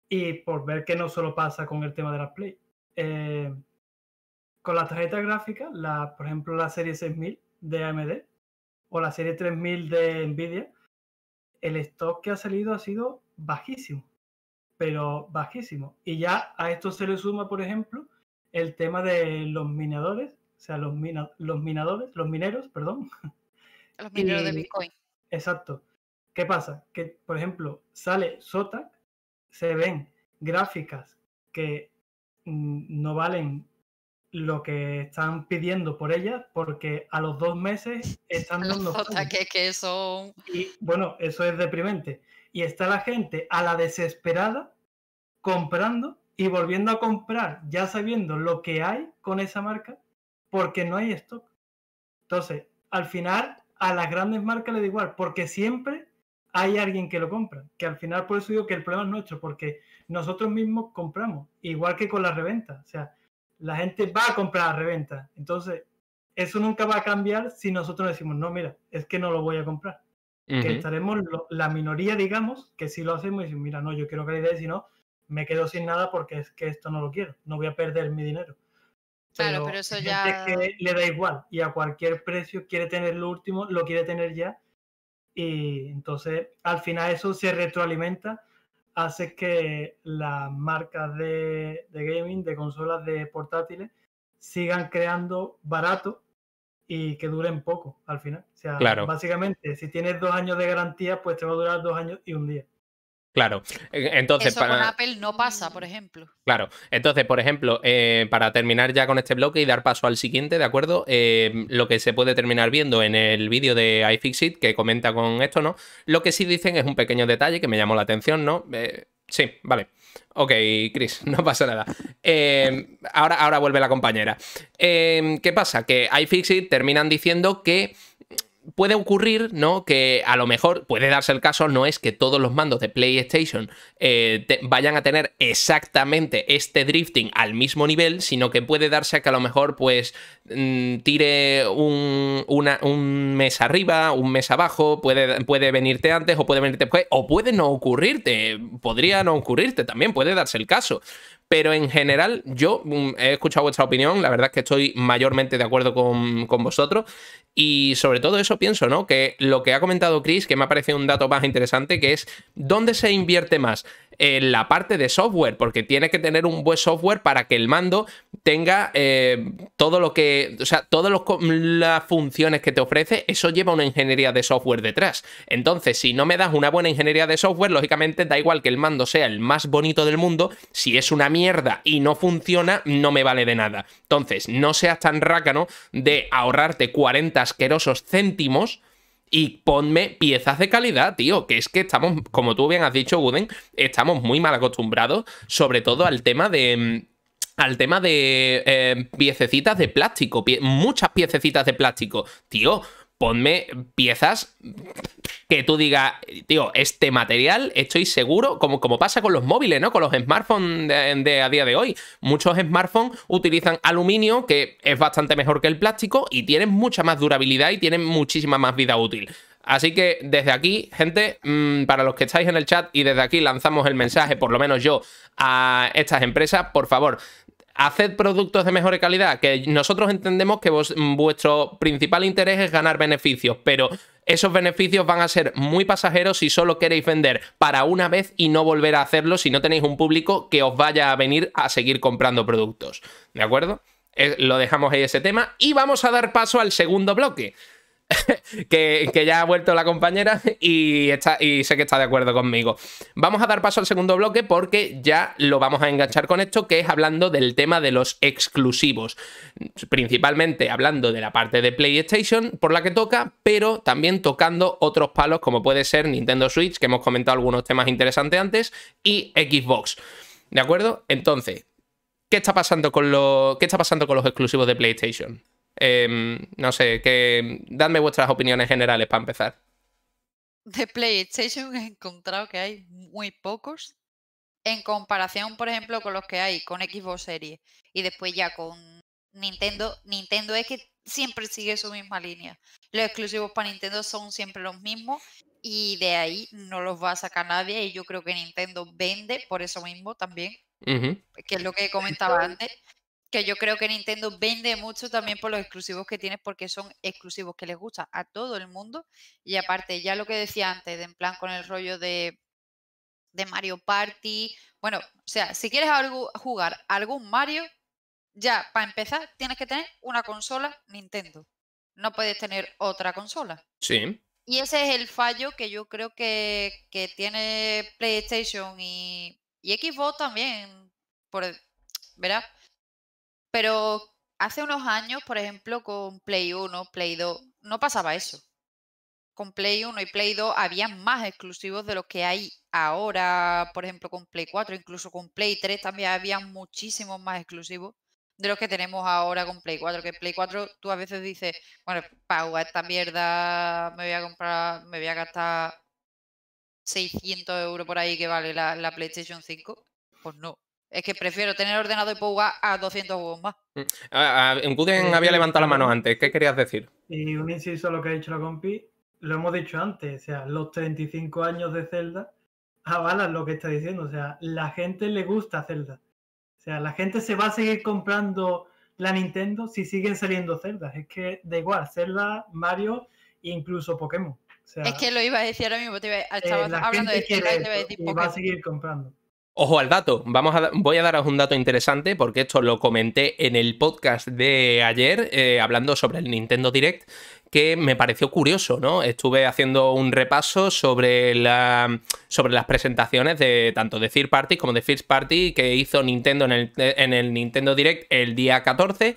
y por ver que no solo pasa con el tema de las Play. Eh, con las tarjetas gráficas, la, por ejemplo, la serie 6000 de AMD, o la serie 3000 de Nvidia, el stock que ha salido ha sido bajísimo, pero bajísimo. Y ya a esto se le suma, por ejemplo, el tema de los minadores, o sea, los, los minadores, los mineros, perdón. Los mineros de Bitcoin. Exacto. ¿Qué pasa? Que, por ejemplo, sale Zotac, se ven gráficas que mm, no valen lo que están pidiendo por ellas porque a los dos meses están dando que son. Y bueno, eso es deprimente. Y está la gente a la desesperada comprando y volviendo a comprar, ya sabiendo lo que hay con esa marca, porque no hay stock. Entonces, al final, a las grandes marcas le da igual, porque siempre hay alguien que lo compra. Que al final, por eso digo que el problema es nuestro, porque nosotros mismos compramos, igual que con la reventa. O sea, la gente va a comprar a reventa. Entonces, eso nunca va a cambiar si nosotros decimos, no, mira, es que no lo voy a comprar. Que estaremos la minoría, digamos, que si lo hacemos y decimos, mira, no, yo quiero que la idea, si no, me quedo sin nada porque es que esto no lo quiero, no voy a perder mi dinero. Pero claro, pero eso ya. le da igual y a cualquier precio quiere tener lo último, lo quiere tener ya. Y entonces, al final, eso se retroalimenta hace que las marcas de, gaming, de consolas de portátiles, sigan creando barato y que duren poco al final. O sea, básicamente, si tienes dos años de garantía, pues te va a durar dos años y un día. Claro, e, entonces Eso para... Apple no pasa, por ejemplo. Claro, entonces, por ejemplo, eh, para terminar ya con este bloque y dar paso al siguiente, ¿de acuerdo? Em, lo que se puede terminar viendo en el vídeo de iFixit, que comenta con esto, ¿no? Lo que sí dicen es un pequeño detalle que me llamó la atención, ¿no? Eh, sí, vale. Ok, Chris, no pasa nada. Em, ahora, ahora vuelve la compañera. Em, ¿Qué pasa? Que iFixit terminan diciendo que puede ocurrir, ¿no? Que a lo mejor puede darse el caso, no es que todos los mandos de PlayStation eh, vayan a tener exactamente este drifting al mismo nivel, sino que puede darse que a lo mejor pues mm, tire un, una, un mes arriba, un mes abajo, puede, puede venirte antes o puede venirte después, o puede no ocurrirte, podría no ocurrirte también, puede darse el caso. Pero en general, yo mm, he escuchado vuestra opinión, la verdad es que estoy mayormente de acuerdo con, con vosotros. Y sobre todo eso pienso, ¿no? Que lo que ha comentado Chris, que me ha parecido un dato más interesante, que es dónde se invierte más. En la parte de software, porque tiene que tener un buen software para que el mando tenga eh, todo lo que. O sea, todas las funciones que te ofrece, eso lleva una ingeniería de software detrás. Entonces, si no me das una buena ingeniería de software, lógicamente da igual que el mando sea el más bonito del mundo. Si es una mierda y no funciona, no me vale de nada. Entonces, no seas tan rácano de ahorrarte 40 asquerosos céntimos y ponme piezas de calidad, tío, que es que estamos, como tú bien has dicho, Guden, estamos muy mal acostumbrados, sobre todo al tema de... Mm, al tema de eh, piececitas de plástico, muchas piececitas de plástico. Tío, ponme piezas que tú digas, tío, este material estoy seguro, como, como pasa con los móviles, ¿no? Con los smartphones de, de, a día de hoy. Muchos smartphones utilizan aluminio, que es bastante mejor que el plástico, y tienen mucha más durabilidad y tienen muchísima más vida útil. Así que desde aquí, gente, mm, para los que estáis en el chat y desde aquí lanzamos el mensaje, por lo menos yo, a estas empresas, por favor, haced productos de mejor calidad, que nosotros entendemos que mm, vuestro principal interés es ganar beneficios, pero esos beneficios van a ser muy pasajeros si solo queréis vender para una vez y no volver a hacerlo si no tenéis un público que os vaya a venir a seguir comprando productos. ¿De acuerdo? Eh, lo dejamos ahí ese tema y vamos a dar paso al segundo bloque. que, ya ha vuelto la compañera y, está, y sé que está de acuerdo conmigo. Vamos a dar paso al segundo bloque porque ya lo vamos a enganchar con esto, que es hablando del tema de los exclusivos. Principalmente hablando de la parte de PlayStation por la que toca, pero también tocando otros palos como puede ser Nintendo Switch, que hemos comentado algunos temas interesantes antes, y Xbox. ¿De acuerdo? Entonces, ¿qué está pasando con, lo, qué está pasando con los exclusivos de PlayStation? Em, no sé, que dadme vuestras opiniones generales para empezar. De PlayStation he encontrado que hay muy pocos en comparación, por ejemplo, con los que hay con Xbox Series y después ya con Nintendo. Nintendo es que siempre sigue su misma línea. Los exclusivos para Nintendo son siempre los mismos y de ahí no los va a sacar nadie y yo creo que Nintendo vende por eso mismo también, que es lo que comentaba antes que yo creo que Nintendo vende mucho también por los exclusivos que tiene, porque son exclusivos que les gusta a todo el mundo. Y aparte, ya lo que decía antes, de en plan con el rollo de, de Mario Party. Bueno, o sea, si quieres jugar algún Mario, ya para empezar tienes que tener una consola Nintendo. No puedes tener otra consola. Sí. Y ese es el fallo que yo creo que, que tiene PlayStation y, y Xbox también. Por, ¿Verdad? Pero hace unos años, por ejemplo, con Play 1, Play 2, no pasaba eso. Con Play 1 y Play 2 había más exclusivos de los que hay ahora, por ejemplo, con Play 4, incluso con Play 3 también había muchísimos más exclusivos de los que tenemos ahora con Play 4. Que Play 4 tú a veces dices, bueno, para esta mierda me voy a comprar, me voy a gastar 600 euros por ahí que vale la, la PlayStation 5. Pues no. Es que prefiero tener ordenado y puedo a 200 bombas más. había levantado la mano antes. ¿Qué querías decir? Y un inciso a lo que ha dicho la compi. Lo hemos dicho antes. O sea, los 35 años de Zelda avalan lo que está diciendo. O sea, la gente le gusta Zelda. O sea, la gente se va a seguir comprando la Nintendo si siguen saliendo Zelda. Es que da igual. Zelda, Mario incluso Pokémon. es que lo iba a decir ahora mismo. Te iba eh, Estaba hablando de Zelda va a seguir comprando. Ojo al dato, Vamos a, voy a daros un dato interesante porque esto lo comenté en el podcast de ayer eh, hablando sobre el Nintendo Direct que me pareció curioso, ¿no? Estuve haciendo un repaso sobre, la, sobre las presentaciones de tanto de Third Party como de First Party que hizo Nintendo en el, en el Nintendo Direct el día 14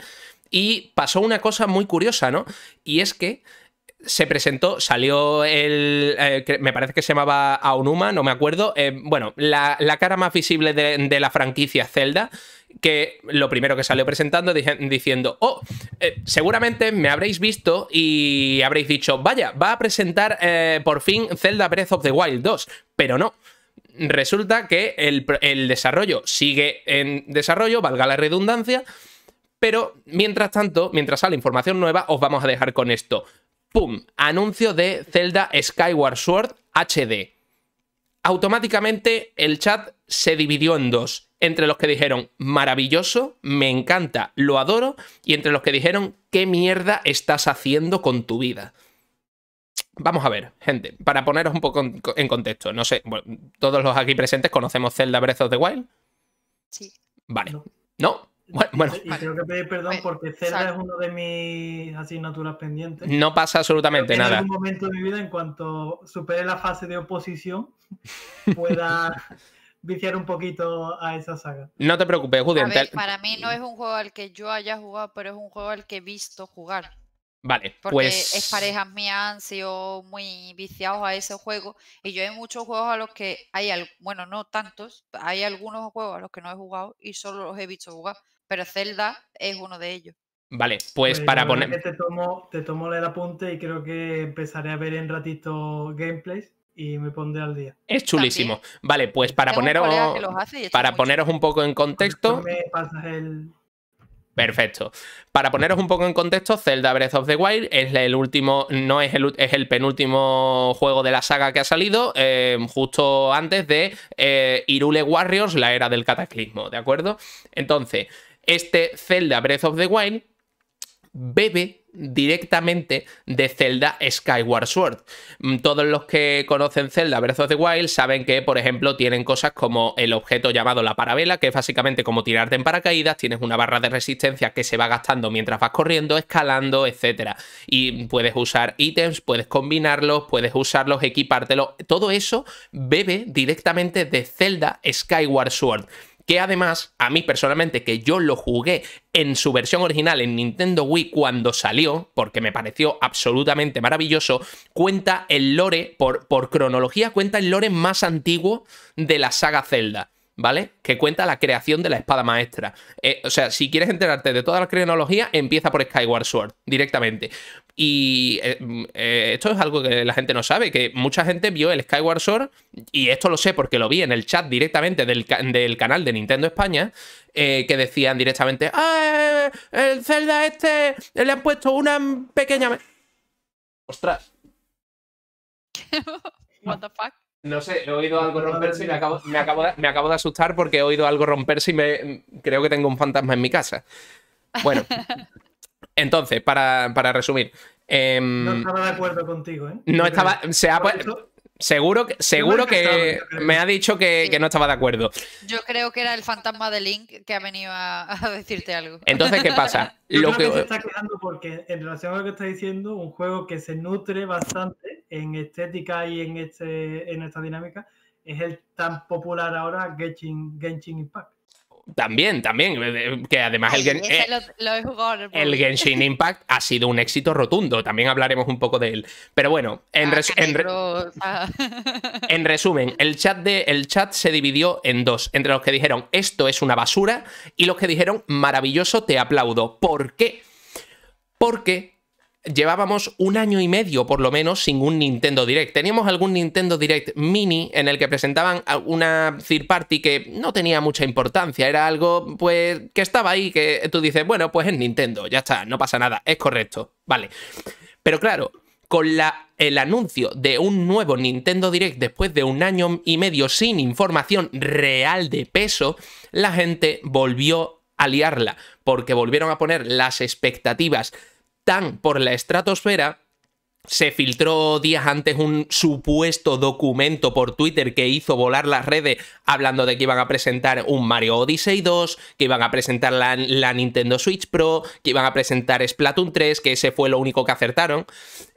y pasó una cosa muy curiosa, ¿no? Y es que se presentó, salió el. Eh, me parece que se llamaba Aonuma, no me acuerdo. Eh, bueno, la, cara más visible de, la franquicia Zelda, que lo primero que salió presentando diciendo: Oh, eh, seguramente me habréis visto y habréis dicho: Vaya, va a presentar por fin Zelda Breath of the Wild 2. Pero no resulta que el, el, desarrollo sigue en desarrollo, valga la redundancia, pero mientras tanto, mientras sale información nueva, os vamos a dejar con esto. ¡Pum! Anuncio de Zelda Skyward Sword HD. Automáticamente el chat se dividió en dos. Entre los que dijeron, maravilloso, me encanta, lo adoro. Y entre los que dijeron, ¿qué mierda estás haciendo con tu vida? Vamos a ver, gente, para poneros un poco en contexto, no sé, todos los aquí presentes conocemos Zelda Breath of the Wild. Sí. Vale. ¿No? Bueno, y tengo que pedir perdón pues, porque Zelda es una de mis asignaturas pendientes. No pasa absolutamente nada. En algún momento de mi vida, en cuanto supere la fase de oposición, pueda viciar un poquito a esa saga. No te preocupes, ver, Para mí no es un juego al que yo haya jugado, pero es un juego al que he visto jugar. Vale, porque es pues parejas mía han sido muy viciados a ese juego y yo hay muchos juegos a los que hay, bueno, no tantos, hay algunos juegos a los que no he jugado y solo los he visto jugar, pero Zelda es uno de ellos. Vale, pues, pues para poner. Te tomo, el apunte y creo que empezaré a ver en ratito gameplays y me pondré al día. Es chulísimo. Vale, pues para poneros, para poneros un poco en contexto. Perfecto. Para poneros un poco en contexto, Zelda Breath of the Wild es el último, no es el, es el penúltimo juego de la saga que ha salido, eh, justo antes de eh, Irule Warriors, la era del cataclismo, ¿de acuerdo? Entonces, este Zelda Breath of the Wild bebe directamente de Zelda Skyward Sword. Mm, todos los que conocen Zelda Breath of the Wild saben que, por ejemplo, tienen cosas como el objeto llamado la parabela, que es básicamente como tirarte en paracaídas, tienes una barra de resistencia que se va gastando mientras vas corriendo, escalando, etc. Y puedes usar ítems, puedes combinarlos, puedes usarlos, equipártelos. Todo eso bebe directamente de Zelda Skyward Sword que además a mí personalmente que yo lo jugué en su versión original en Nintendo Wii cuando salió, porque me pareció absolutamente maravilloso, cuenta el lore, por, por cronología, cuenta el lore más antiguo de la saga Zelda. ¿vale? Que cuenta la creación de la espada maestra. Eh, o sea, si quieres enterarte de toda la cronología, empieza por Skyward Sword directamente. Y eh, mm, eh, esto es algo que la gente no sabe, que mucha gente vio el Skyward Sword, y esto lo sé porque lo vi en el chat directamente del, del canal de Nintendo España, que decían directamente, ¡Ah, el Zelda este le han puesto una pequeña... Ostras. What the no sé, he oído algo romperse y me acabo, me, acabo de, asustar porque he oído algo romperse y me, creo que tengo un fantasma en mi casa. Bueno, entonces, para, para resumir. Em, no estaba de acuerdo contigo, ¿eh? No estaba. seguro que, seguro que me ha dicho que, no estaba de acuerdo. Yo creo que era el fantasma de Link que ha venido a, decirte algo. Entonces, ¿qué pasa? lo que... que está quedando porque, en relación a lo que está diciendo, un juego que se nutre bastante en estética y en, este, en esta dinámica es el tan popular ahora Genshin, Impact. También, también, eh, eh, que además el, eh, el, Genshin Impact ha sido un éxito rotundo, también hablaremos un poco de él. Pero bueno, ah, en, resumen, el chat, de, el chat se dividió en dos, entre los que dijeron esto es una basura y los que dijeron maravilloso, te aplaudo. ¿Por qué? Porque llevábamos un año y medio por lo menos sin un Nintendo Direct. Teníamos algún Nintendo Direct mini en el que presentaban una third party que no tenía mucha importancia, era algo pues que estaba ahí, que tú dices, bueno, pues es Nintendo, ya está, no pasa nada, es correcto, vale. Pero claro, con la, el anuncio de un nuevo Nintendo Direct después de un año y medio sin información real de peso, la gente volvió a liarla, porque volvieron a poner las expectativas por la estratosfera se filtró días antes un supuesto documento por Twitter que hizo volar las redes hablando de que iban a presentar un Mario Odyssey 2, que iban a presentar la, Nintendo Switch Pro, que iban a presentar Splatoon 3, que ese fue lo único que acertaron,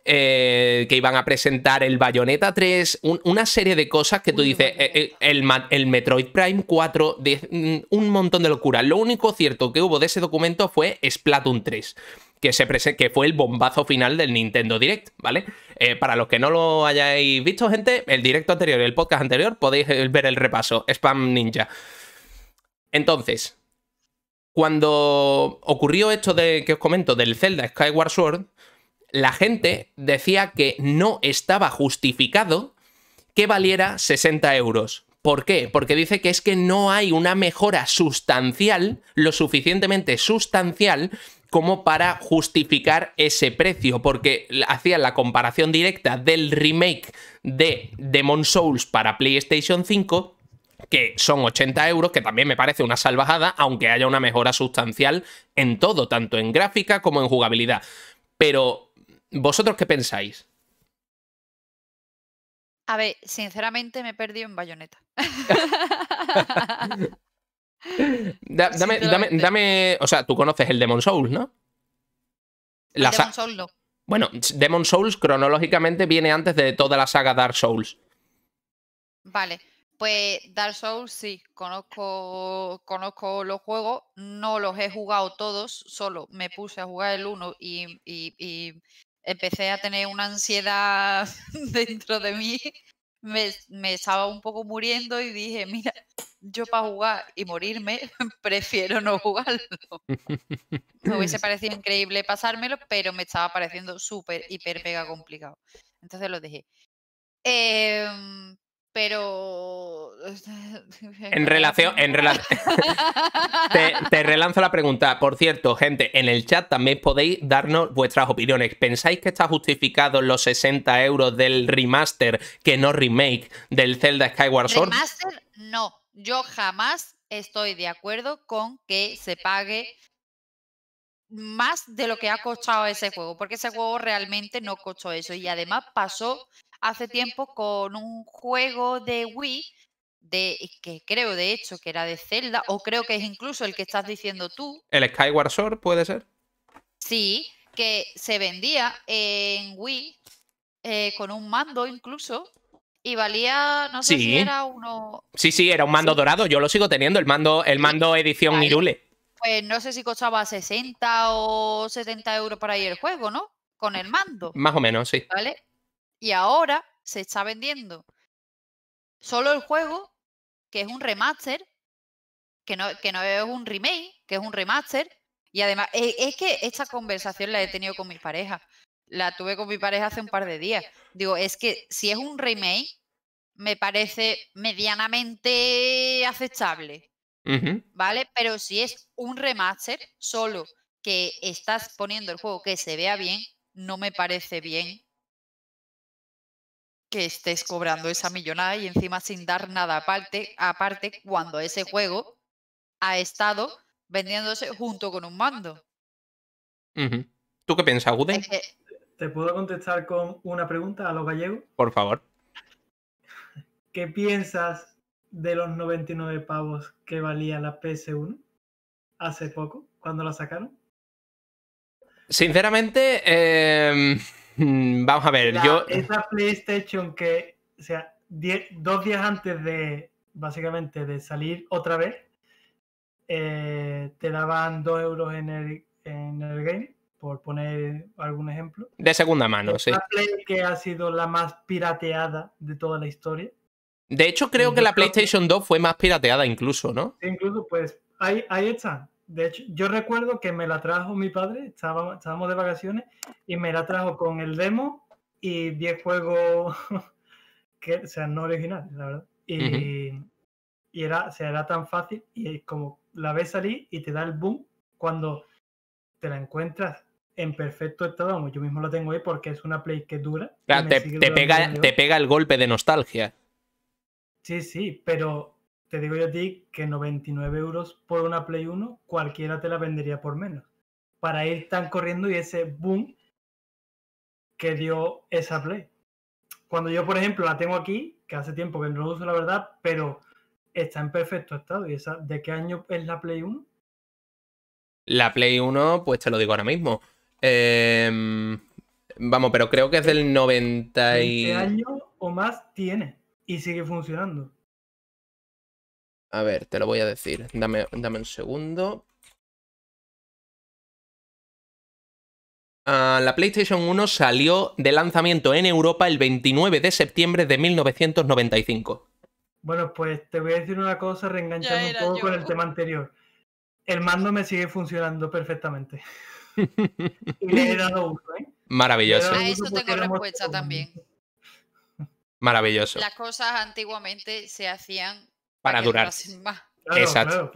eh, que iban a presentar el Bayonetta 3, una serie de cosas que tú dices, eh, eh, el, el, Metroid Prime 4, de, un montón de locura Lo único cierto que hubo de ese documento fue Splatoon 3 que, fue el bombazo final del Nintendo Direct, ¿vale? Eh, para los que no lo hayáis visto, gente, el directo anterior, y el podcast anterior, podéis eh, ver el repaso, Spam Ninja. Entonces, cuando ocurrió esto de que os comento del Zelda Skyward Sword, la gente decía que no estaba justificado que valiera 60 euros. ¿Por qué? Porque dice que es que no hay una mejora sustancial, lo suficientemente sustancial, como para justificar ese precio, porque hacían la comparación directa del remake de Demon Souls para PlayStation 5 que son 80 euros, que también me parece una salvajada, aunque haya una mejora sustancial en todo, tanto en gráfica como en jugabilidad. Pero, ¿vosotros qué pensáis? A ver, sinceramente me he perdido en bayoneta. dame, dame, dame, o sea, tú conoces el Demon Souls, ¿no? La Souls no. Bueno, Demon Souls cronológicamente viene antes de toda la saga Dark Souls. Vale, pues Dark Souls sí, conozco, conozco los juegos, no los he jugado todos, solo me puse a jugar el uno y, y empecé a tener una ansiedad dentro de mí me, estaba un poco muriendo y dije, mira, yo para jugar y morirme prefiero no jugarlo. me hubiese parecido increíble pasármelo, pero me estaba pareciendo súper, hiper, mega complicado. Entonces lo dejé. Eh, pero... En relación... En te, te, relanzo la pregunta. Por cierto, gente, en el chat también podéis darnos vuestras opiniones. ¿Pensáis que está justificado los 60 euros del remaster, que no remake, del Zelda Skyward Sword? Remaster, no. Yo jamás estoy de acuerdo con que se pague más de lo que ha costado ese juego, porque ese juego realmente no costó eso y además pasó hace tiempo con un juego de Wii, de, eh, que creo de hecho que era de Zelda, o creo que es incluso el que estás diciendo tú. ¿El Skyward Sword puede ser? Sí, que se vendía en Wii eh, con un mando incluso. Y valía, no sé si era uno. Sí, sí, era un mando dorado. Yo lo sigo teniendo, el mando, el mando edición Mirule. Irule. Pues no sé si costaba 60 o 70 euros para ir el juego, ¿no? Con el mando. Más o menos, sí. ¿Vale? Y ahora se está vendiendo solo el juego, que es un remaster, que no, que no es un remake, que es un remaster. Y además, e, es, que esta conversación la he tenido con mi pareja. La tuve con mi pareja hace un par de días. Digo, es que si es un remake, me parece medianamente aceptable. ¿Vale? Pero si es un remaster solo que estás poniendo el juego que se vea bien, no me parece bien que estés cobrando esa millonada y encima sin dar nada aparte, aparte cuando ese juego ha estado vendiéndose junto con un mando. ¿Tú qué piensas, Guten? ¿Te puedo contestar con una pregunta a los gallegos? Por favor. ¿Qué piensas de los 99 pavos que valía la PS1 hace poco, cuando la sacaron? Sinceramente, em, Mm, vamos a ver, yo. Esa PlayStation que, o sea, dos días antes de, básicamente, de salir otra vez, eh, te daban dos euros en el, en el game, por poner algún ejemplo. De segunda mano, sí. La Play que ha sido la más pirateada de toda la historia. De hecho, creo que la PlayStation 2 fue más pirateada incluso, ¿no? Incluso, pues ahí, ahí de hecho, yo recuerdo que me la trajo mi padre, estábamos, de vacaciones, y me la trajo con el demo y 10 juegos que sean no originales, la verdad. Y, era, era tan fácil y como la ves salir y te da el boom cuando te la encuentras en perfecto estado. yo mismo la tengo ahí porque es una play que dura. te pega, te pega el golpe de nostalgia. Sí, sí, pero te digo yo a ti que 99 euros por una Play 1 cualquiera te la vendería por menos. Para ir tan corriendo y ese boom que dio esa Play. Cuando yo, por ejemplo, la tengo aquí, que hace tiempo que no lo uso, la verdad, pero está en perfecto estado. ¿Y esa, de qué año es la Play 1? La Play 1, pues te lo digo ahora mismo. Em, vamos, pero creo que es del 90 año o más tiene? Y sigue funcionando. A ver, te lo voy a decir. Dame, un segundo. Ah, la PlayStation 1 salió de lanzamiento en Europa el 29 de septiembre de 1995. Bueno, pues te voy a decir una cosa reenganchando un poco con el tema anterior. El mando me sigue funcionando perfectamente. y le he dado uso, ¿eh? Maravilloso. A eso tengo respuesta también. Maravilloso. Las cosas antiguamente se hacían para, durar. Claro, Exacto.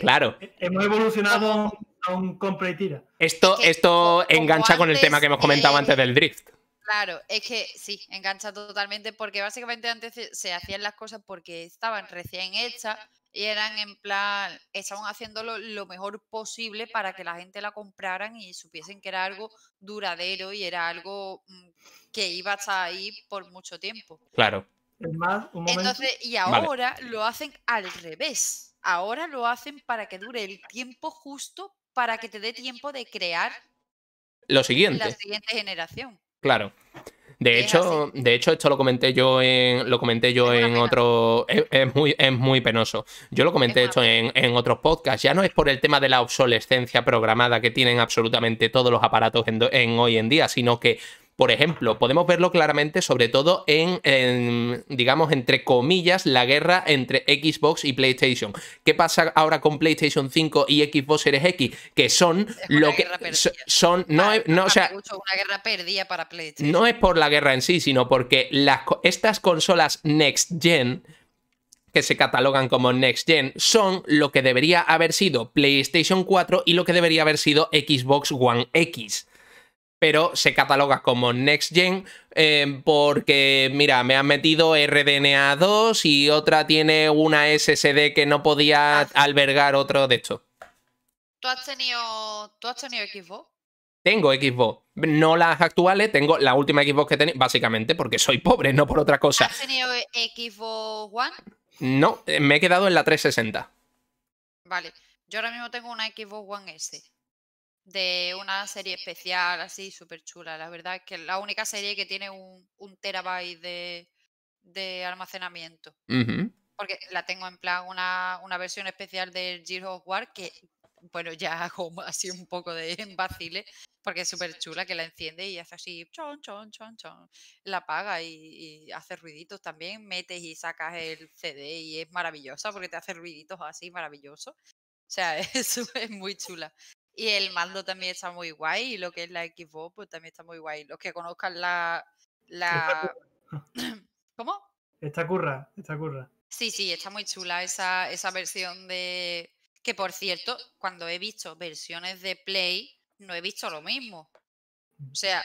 Claro, Esto, Hemos evolucionado a un compra Esto, esto engancha con el tema que hemos comentado antes del drift. Claro, es que sí, engancha totalmente porque básicamente antes se, hacían las cosas porque estaban recién hechas y eran en plan, estaban haciéndolo lo mejor posible para que la gente la compraran y supiesen que era algo duradero y era algo mm, que iba a estar ahí por mucho tiempo. Claro y ahora lo hacen al revés. Ahora lo hacen para que dure el tiempo justo para que te dé tiempo de crear lo siguiente. la siguiente generación. Claro. De hecho, de hecho, esto lo comenté yo en. Lo comenté yo en otro. Es, muy, es muy penoso. Yo lo comenté esto en, en, otros podcasts. Ya no es por el tema de la obsolescencia programada que tienen absolutamente todos los aparatos en, en hoy en día, sino que por ejemplo, podemos verlo claramente, sobre todo en, digamos, entre comillas, la guerra entre Xbox y PlayStation. ¿Qué pasa ahora con PlayStation 5 y Xbox Series X? Que son lo que son. No, es, no, una guerra perdida para PlayStation. No es por la guerra en sí, sino porque estas consolas next gen que se catalogan como Next Gen son lo que debería haber sido PlayStation 4 y lo que debería haber sido Xbox One X pero se cataloga como Next Gen em, porque, mira, me han metido RDNA 2 y otra tiene una SSD que no podía albergar otro de estos. ¿Tú has tenido, Xbox? Tengo Xbox. No las actuales, tengo la última Xbox que tenía, básicamente porque soy pobre, no por otra cosa. ¿Has tenido Xbox One? No, eh, me he quedado en la 360. Vale, yo ahora mismo tengo una Xbox One S de una serie especial, así, súper chula. La verdad es que la única serie que tiene un, terabyte de, almacenamiento. Porque la tengo en plan una, versión especial del Gears of War que, bueno, ya hago así un poco de vacile, porque es súper chula, que la enciende y hace así, chon, chon, chon, chon. La apaga y, hace ruiditos también, metes y sacas el CD y es maravillosa porque te hace ruiditos así, maravilloso. O sea, es muy chula. Y el mando también está muy guay, y lo que es la Xbox pues, también está muy guay. Los que conozcan la... la... Ah. ¿Cómo? esta curra, está curra. Sí, sí, está muy chula esa, esa versión de... Que por cierto, cuando he visto versiones de Play, no he visto lo mismo. O sea,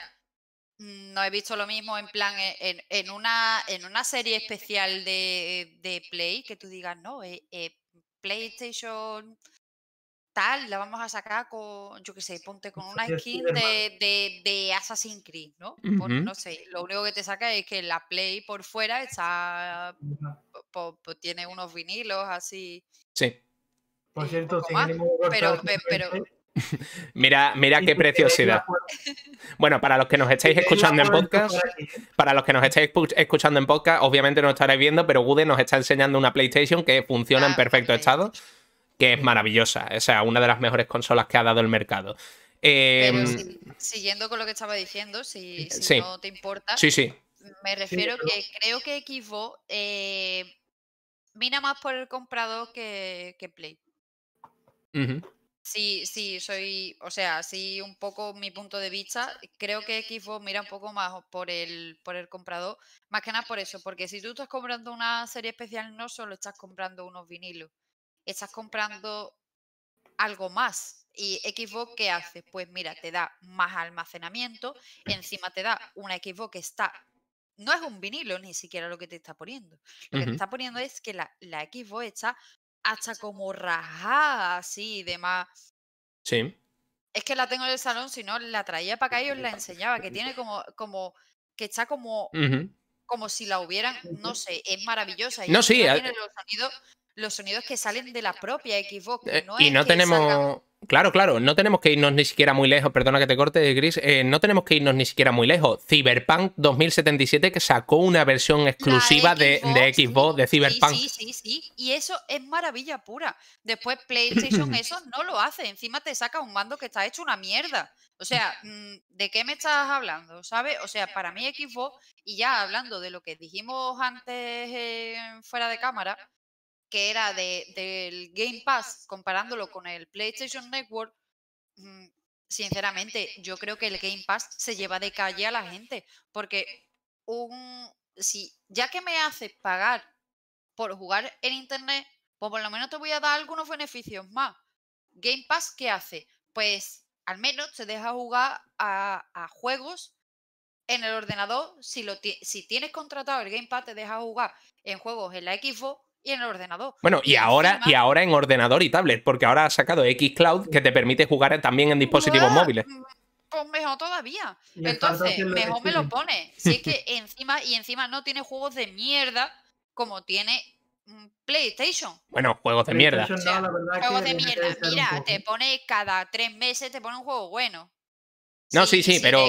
no he visto lo mismo en plan e, en, una, en una serie especial de, Play que tú digas, no, eh, eh, PlayStation la vamos a sacar con, yo que sé, ponte con una skin de, de, Assassin's Creed, ¿no? no sé, lo único que te saca es que la Play por fuera está, tiene unos vinilos así. Sí. Por cierto, pero, Mira, mira qué preciosidad. Bueno, para los que nos estáis escuchando en podcast, ¿eh? para los que nos estáis escuchando en podcast, obviamente no estaréis viendo, pero Gude nos está enseñando una PlayStation que funciona en ah, perfecto estado que es maravillosa. O sea, una de las mejores consolas que ha dado el mercado. Em, siguiendo con lo que estaba diciendo, si, no te importa, sí, sí. me refiero que creo que Xbox eh, mira más por el comprador que, Play. Sí, sí, soy, o sea, así un poco mi punto de vista. Creo que Xbox mira un poco más por el, por el comprador, más que nada por eso, porque si tú estás comprando una serie especial, no solo estás comprando unos vinilos estás comprando algo más. ¿Y Xbox qué hace? Pues mira, te da más almacenamiento, encima te da una Xbox que está... No es un vinilo ni siquiera lo que te está poniendo. Lo que te está poniendo es que la, la Xbox está hasta como rajada así y demás. Sí. Es que la tengo en el salón, si no la traía para acá y os la enseñaba, que tiene como, como, que está como, como si la hubieran, no sé, es maravillosa. Y no, sí. Tiene los sonidos los sonidos que salen de la propia Xbox. Eh, y no tenemos... Claro, claro, no tenemos que irnos ni siquiera muy lejos, perdona que te corte, Gris, eh, no tenemos que irnos ni siquiera muy lejos. Cyberpunk 2077 que sacó una versión exclusiva de, Xbox, de Cyberpunk. Sí, sí, sí, y eso es maravilla pura. Después PlayStation eso no lo hace, encima te saca un mando que está hecho una mierda. O sea, mm, ¿de qué me estás hablando? ¿Sabes? O sea, para mí Xbox, y ya hablando de lo que dijimos antes eh, fuera de cámara, que era de, del Game Pass comparándolo con el PlayStation Network, mm, sinceramente yo creo que el Game Pass se lleva de calle a la gente, porque un, si ya que me haces pagar por jugar en Internet, pues por lo menos te voy a dar algunos beneficios más. Game Pass, ¿qué hace? Pues al menos te deja jugar a, juegos en el ordenador. Si, lo si tienes contratado el Game Pass, te deja jugar en juegos en la Xbox y en el ordenador. Bueno, y, ahora, y ahora en ordenador y tablet, porque ahora ha sacado xCloud que te permite jugar también en dispositivos móviles. Mm, pues mejor todavía. Entonces, mejor me lo pone. Si es que encima, y encima no tiene juegos de mierda como tiene mm, PlayStation. Bueno, juegos de mierda. juegos de mierda. Mira, te pone cada tres meses, te pone un juego bueno. No, sí, sí, pero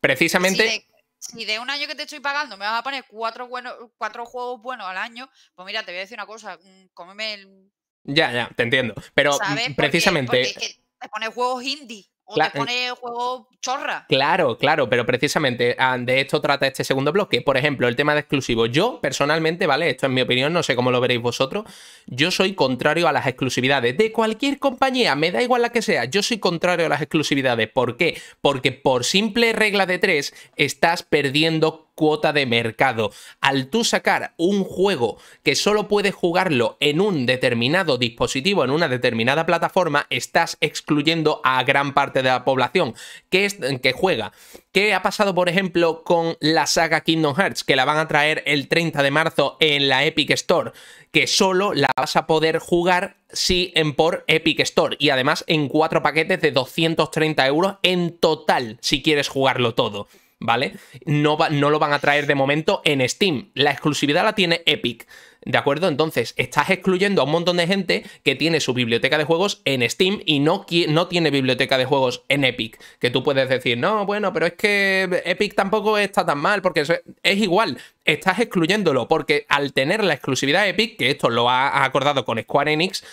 precisamente si de un año que te estoy pagando me vas a poner cuatro, buenos, cuatro juegos buenos al año, pues mira, te voy a decir una cosa, mm, cómeme el... Ya, ya, te entiendo. Pero mm, precisamente... te pones juegos indie. O te eh pone juego chorra. Claro, claro, pero precisamente ah, de esto trata este segundo bloque. Por ejemplo, el tema de exclusivos. Yo, personalmente, ¿vale? Esto es mi opinión, no sé cómo lo veréis vosotros. Yo soy contrario a las exclusividades de cualquier compañía, me da igual la que sea. Yo soy contrario a las exclusividades. ¿Por qué? Porque por simple regla de tres estás perdiendo cuota de mercado. Al tú sacar un juego que solo puedes jugarlo en un determinado dispositivo, en una determinada plataforma, estás excluyendo a gran parte de la población que, es, que juega. ¿Qué ha pasado, por ejemplo, con la saga Kingdom Hearts? Que la van a traer el 30 de marzo en la Epic Store. Que solo la vas a poder jugar si en por Epic Store. Y además en cuatro paquetes de 230 euros en total, si quieres jugarlo todo. ¿vale? No, lo van a traer de momento en Steam. La exclusividad la tiene Epic. ¿De acuerdo? Entonces, estás excluyendo a un montón de gente que tiene su biblioteca de juegos en Steam y no, no, tiene biblioteca de juegos en Epic. Que tú puedes decir, no, bueno, pero es que Epic tampoco está tan mal, porque es igual, estás excluyéndolo, porque al tener la exclusividad Epic, que esto lo ha acordado con Square Enix,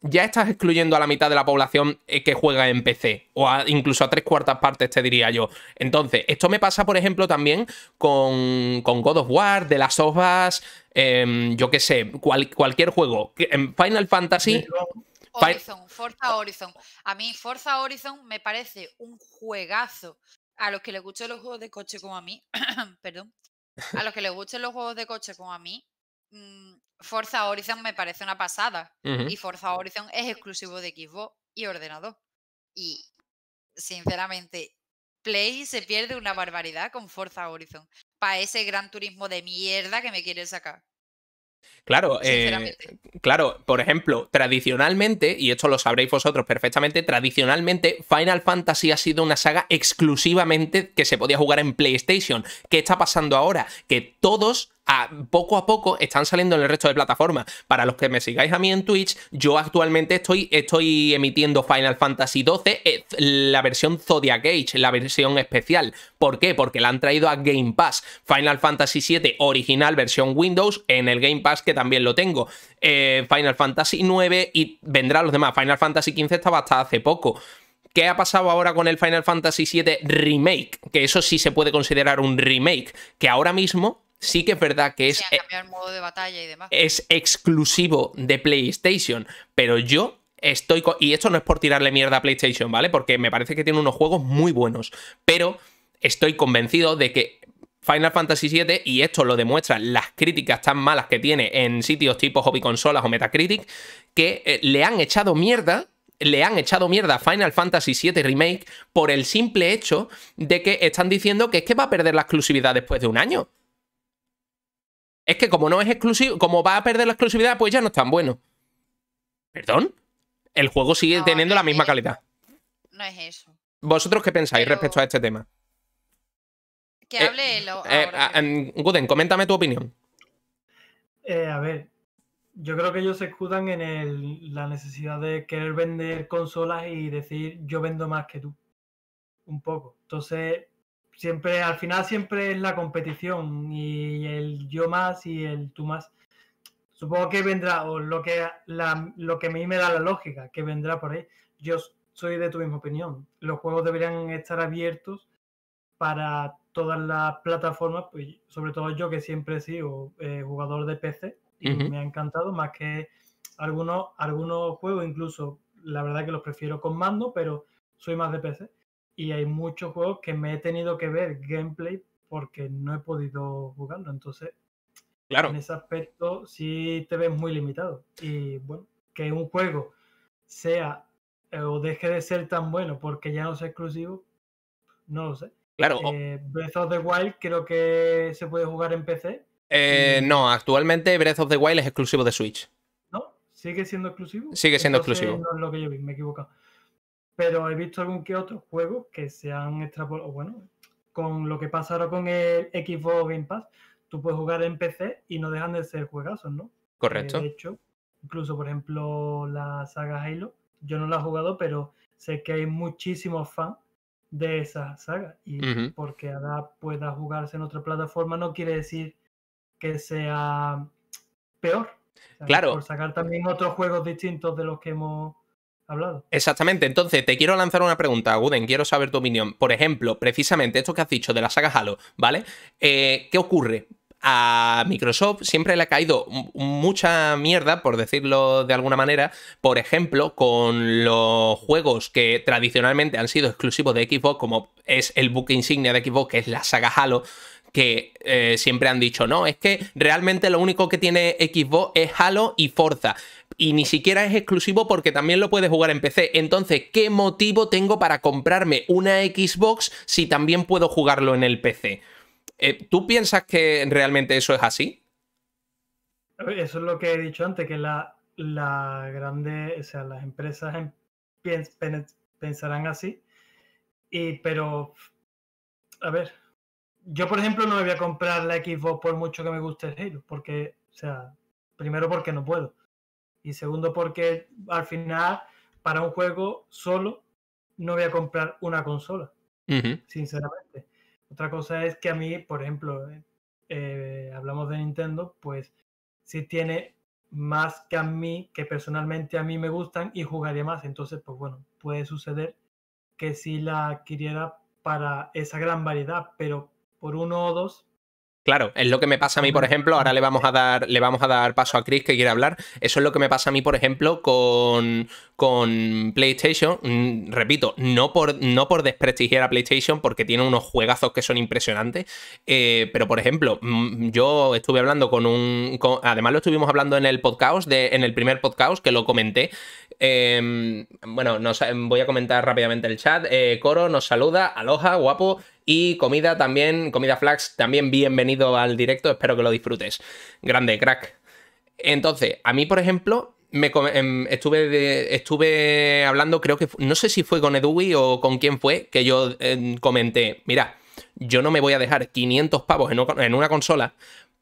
ya estás excluyendo a la mitad de la población eh, que juega en PC, o incluso a tres cuartas partes, te diría yo. Entonces, esto me pasa, por ejemplo, también con, God of War, de las OVAs, em, yo qué sé, cualquier juego. En Final Fantasy. Horizon, Forza Horizon. A mí, Forza Horizon me parece un juegazo. A los que les gusten los juegos de coche como a mí, perdón, a los que les gusten los juegos de coche como a mí, mm, Forza Horizon me parece una pasada. Y Forza Horizon es exclusivo de Xbox y ordenador. Y, sinceramente, Play se pierde una barbaridad con Forza Horizon. Para ese gran turismo de mierda que me quiere sacar. Claro, eh, claro, por ejemplo, tradicionalmente, y esto lo sabréis vosotros perfectamente, tradicionalmente Final Fantasy ha sido una saga exclusivamente que se podía jugar en PlayStation. ¿Qué está pasando ahora? Que todos poco a poco están saliendo en el resto de plataformas. Para los que me sigáis a mí en Twitch, yo actualmente estoy, estoy emitiendo Final Fantasy XII, eh, la versión Zodiac Age, la versión especial. ¿Por qué? Porque la han traído a Game Pass. Final Fantasy VII original, versión Windows, en el Game Pass que también lo tengo. Eh, Final Fantasy IX y vendrá los demás. Final Fantasy XV estaba hasta hace poco. ¿Qué ha pasado ahora con el Final Fantasy VII Remake? Que eso sí se puede considerar un remake, que ahora mismo sí que es verdad que e es. exclusivo de PlayStation, pero yo estoy. Y esto no es por tirarle mierda a PlayStation, ¿vale? Porque me parece que tiene unos juegos muy buenos, pero estoy convencido de que. Final Fantasy VII, y esto lo demuestran las críticas tan malas que tiene en sitios tipo Hobby Consolas o Metacritic, que eh, le han echado mierda le han echado mierda a Final Fantasy VII Remake por el simple hecho de que están diciendo que es que va a perder la exclusividad después de un año es que como no es exclusivo, como va a perder la exclusividad, pues ya no es tan bueno. ¿Perdón? El juego sigue teniendo la misma calidad. No es eso. ¿Vosotros qué pensáis respecto a este tema? Que eh, hable lo, eh, ah, em, Guden, coméntame tu opinión. Eh, a ver, yo creo que ellos se escudan en la necesidad de querer vender consolas y decir yo vendo más que tú. Un poco. Entonces, siempre, al final siempre es la competición y el yo más y el tú más. Supongo que vendrá, o lo que, lo que a mí me da la lógica, que vendrá por ahí. Yo soy de tu misma opinión. Los juegos deberían estar abiertos para todas las plataformas, pues, sobre todo yo que siempre he sido eh, jugador de PC y me ha encantado más que algunos, algunos juegos, incluso la verdad que los prefiero con mando, pero soy más de PC y hay muchos juegos que me he tenido que ver gameplay porque no he podido jugarlo. Entonces, claro. en ese aspecto sí te ves muy limitado. Y bueno, que un juego sea o deje de ser tan bueno porque ya no sea exclusivo, no lo sé. Claro. Eh, Breath of the Wild creo que se puede jugar en PC. Eh, no, actualmente Breath of the Wild es exclusivo de Switch. ¿No? ¿Sigue siendo exclusivo? Sigue siendo exclusivo. No es lo que yo vi, me he equivocado pero he visto algún que otro juego que se han extrapolado, bueno, con lo que pasa ahora con el Xbox Game Pass, tú puedes jugar en PC y no dejan de ser juegazos, ¿no? Correcto. Eh, de hecho, incluso, por ejemplo, la saga Halo, yo no la he jugado, pero sé que hay muchísimos fans de esa saga. Y porque ahora pueda jugarse en otra plataforma no quiere decir que sea peor. claro. Por sacar también otros juegos distintos de los que hemos Exactamente. Entonces, te quiero lanzar una pregunta, Guden. Quiero saber tu opinión. Por ejemplo, precisamente esto que has dicho de la saga Halo, ¿vale? Eh, ¿Qué ocurre? a Microsoft siempre le ha caído mucha mierda, por decirlo de alguna manera, por ejemplo, con los juegos que tradicionalmente han sido exclusivos de Xbox, como es el buque insignia de Xbox, que es la saga Halo, que eh, siempre han dicho, no, es que realmente lo único que tiene Xbox es Halo y Forza. Y ni siquiera es exclusivo porque también lo puedes jugar en PC. Entonces, ¿qué motivo tengo para comprarme una Xbox si también puedo jugarlo en el PC? Eh, ¿Tú piensas que realmente eso es así? Eso es lo que he dicho antes, que la, la grande, o sea, las empresas em, pensarán así. Y, pero, a ver, yo, por ejemplo, no me voy a comprar la Xbox por mucho que me guste el Halo, porque, o sea, primero porque no puedo. Y segundo porque al final, para un juego solo, no voy a comprar una consola, sinceramente. Otra cosa es que a mí, por ejemplo, eh, hablamos de Nintendo, pues si tiene más que a mí, que personalmente a mí me gustan y jugaría más. Entonces, pues bueno, puede suceder que si la adquiriera para esa gran variedad, pero por uno o dos. Claro, es lo que me pasa a mí, por ejemplo, ahora le vamos a dar, le vamos a dar paso a Chris que quiere hablar. Eso es lo que me pasa a mí, por ejemplo, con, con PlayStation. Mm, repito, no por, no por desprestigiar a PlayStation, porque tiene unos juegazos que son impresionantes. Eh, pero, por ejemplo, mm, yo estuve hablando con un. además, lo estuvimos hablando en el podcast, en el primer podcast, que lo comenté. Em, bueno, em, voy a comentar rápidamente el chat. Eh, Coro nos saluda, aloha, guapo. Y comida también, comida flax, también bienvenido al directo, espero que lo disfrutes. Grande, crack. Entonces, a mí, por ejemplo, me, em, estuve, estuve hablando, creo que, no sé si fue con Edui o con quién fue, que yo em, comenté, mira, yo no me voy a dejar 500 pavos en, una consola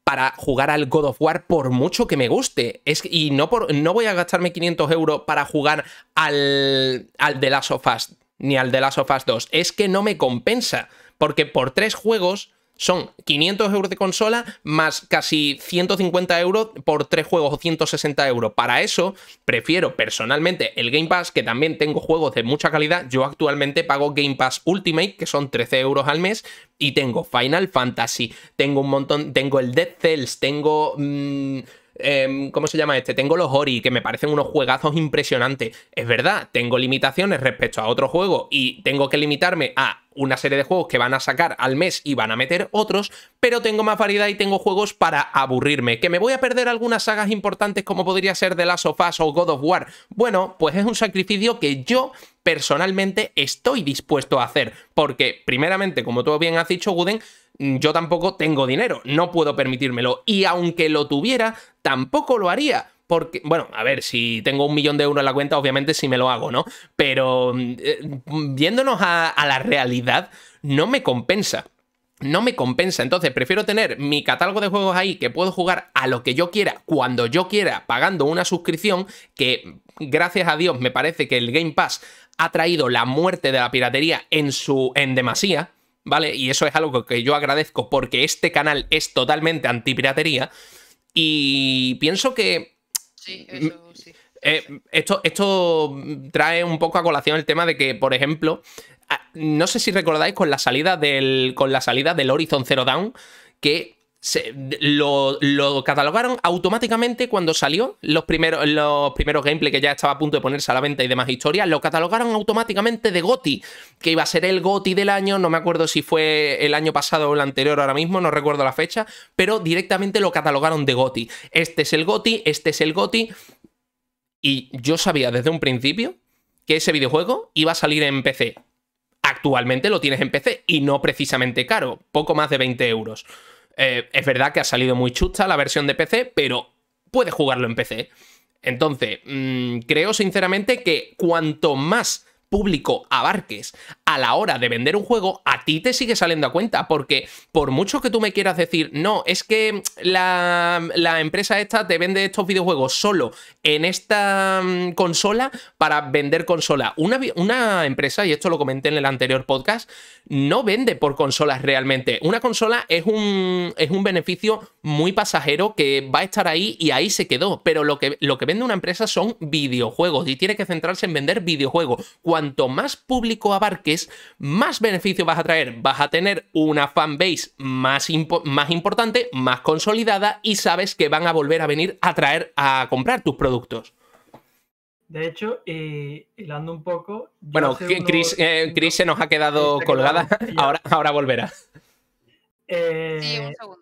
para jugar al God of War por mucho que me guste. Es, y no, no voy a gastarme 500 euros para jugar al, al The Last of Us, ni al The Last of Us 2. Es que no me compensa porque por tres juegos son 500 euros de consola más casi 150 euros por tres juegos o 160 euros. Para eso prefiero personalmente el Game Pass, que también tengo juegos de mucha calidad. Yo actualmente pago Game Pass Ultimate, que son 13 euros al mes, y tengo Final Fantasy, tengo un montón, tengo el Dead Cells, tengo... Mm, Em, ¿cómo se llama este? Tengo los Ori, que me parecen unos juegazos impresionantes. Es verdad, tengo limitaciones respecto a otro juego y tengo que limitarme a una serie de juegos que van a sacar al mes y van a meter otros, pero tengo más variedad y tengo juegos para aburrirme. ¿Que me voy a perder algunas sagas importantes como podría ser The Last of Us o God of War? Bueno, pues es un sacrificio que yo personalmente estoy dispuesto a hacer, porque primeramente, como tú bien has dicho, Guden Mm, yo tampoco tengo dinero, no puedo permitírmelo. Y aunque lo tuviera, tampoco lo haría. Porque, bueno, a ver, si tengo un millón de euros en la cuenta, obviamente sí me lo hago, ¿no? Pero mm, eh, mm, viéndonos a, a la realidad, no me compensa no me compensa. Entonces, prefiero tener mi catálogo de juegos ahí que puedo jugar a lo que yo quiera, cuando yo quiera, pagando una suscripción que, gracias a Dios, me parece que el Game Pass ha traído la muerte de la piratería en su en demasía, ¿vale? Y eso es algo que yo agradezco porque este canal es totalmente antipiratería y pienso que... Sí, eso sí. Eh, esto, esto trae un poco a colación el tema de que, por ejemplo, no sé si recordáis con la salida del, con la salida del Horizon Zero down que lo, catalogaron automáticamente cuando salió los primeros, los primeros gameplay que ya estaba a punto de ponerse a la venta y demás historias, lo catalogaron automáticamente de GOTI, que iba a ser el GOTI del año, no me acuerdo si fue el año pasado o el anterior ahora mismo, no recuerdo la fecha, pero directamente lo catalogaron de GOTI. Este es el GOTI, este es el GOTI. Y yo sabía desde un principio que ese videojuego iba a salir en PC. Actualmente lo tienes en PC y no precisamente caro, poco más de 20 euros. Eh, es verdad que ha salido muy chusta la versión de PC, pero puedes jugarlo en PC. Entonces, mm, creo sinceramente que cuanto más público abarques a la hora de vender un juego, a ti te sigue saliendo a cuenta, porque por mucho que tú me quieras decir, no, es que la, empresa esta te vende estos videojuegos solo en esta mm, consola para vender consola. Una, una empresa, y esto lo comenté en el anterior podcast, no vende por consolas realmente. Una consola es un, es un beneficio muy pasajero que va a estar ahí y ahí se quedó, pero lo que, lo que vende una empresa son videojuegos y tiene que centrarse en vender videojuegos cuanto más público abarques, más beneficio vas a traer. Vas a tener una fanbase más, más importante, más consolidada y sabes que van a volver a venir a traer, a comprar tus productos. De hecho, y eh, hilando un poco. Bueno, eh, Chris, se nos ha quedado colgada. ahora, ahora volverá. Eh, sí, un segundo.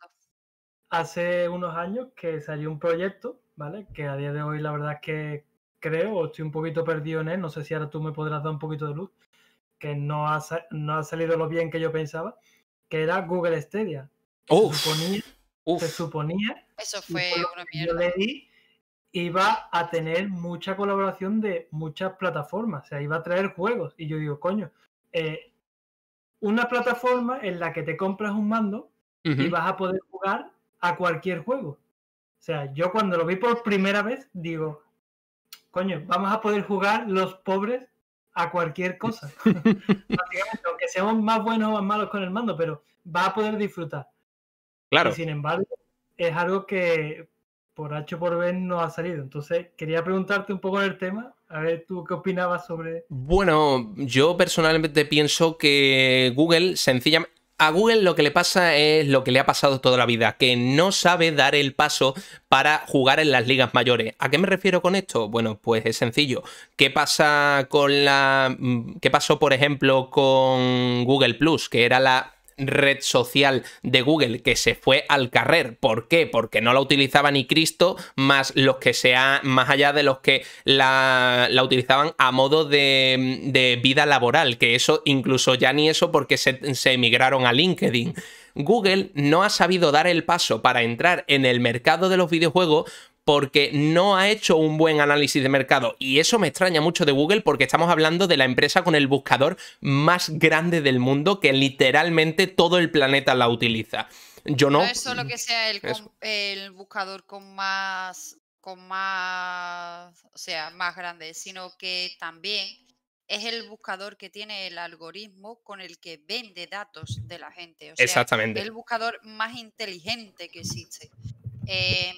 Hace unos años que salió un proyecto, ¿vale? Que a día de hoy la verdad es que creo, estoy un poquito perdido en él, no sé si ahora tú me podrás dar un poquito de luz, que no ha, no ha salido lo bien que yo pensaba, que era Google Stadia. se suponía, Se suponía Eso Yo iba a tener mucha colaboración de muchas plataformas, o sea, iba a traer juegos. Y yo digo, coño, eh, una plataforma en la que te compras un mando y vas a poder jugar a cualquier juego. O sea, yo cuando lo vi por primera vez, digo, coño, vamos a poder jugar los pobres a cualquier cosa. aunque seamos más buenos o más malos con el mando, pero va a poder disfrutar. Claro. Y sin embargo, es algo que por H por B no ha salido. Entonces, quería preguntarte un poco el tema, a ver tú qué opinabas sobre... Bueno, yo personalmente pienso que Google sencillamente... A Google lo que le pasa es lo que le ha pasado toda la vida, que no sabe dar el paso para jugar en las ligas mayores. ¿A qué me refiero con esto? Bueno, pues es sencillo. ¿Qué pasa con la. Mm, ¿Qué pasó, por ejemplo, con Google Plus? Que era la red social de Google que se fue al carrer. ¿Por qué? Porque no la utilizaba ni Cristo, más los que sea, más allá de los que la, la utilizaban a modo de, de, vida laboral, que eso incluso ya ni eso porque se, se emigraron a LinkedIn. Google no ha sabido dar el paso para entrar en el mercado de los videojuegos porque no ha hecho un buen análisis de mercado. Y eso me extraña mucho de Google porque estamos hablando de la empresa con el buscador más grande del mundo que literalmente todo el planeta la utiliza. Yo no... es solo que sea el, el buscador con más, con más, o sea, más grande, sino que también es el buscador que tiene el algoritmo con el que vende datos de la gente. O sea, Exactamente. El buscador más inteligente que existe. Eh,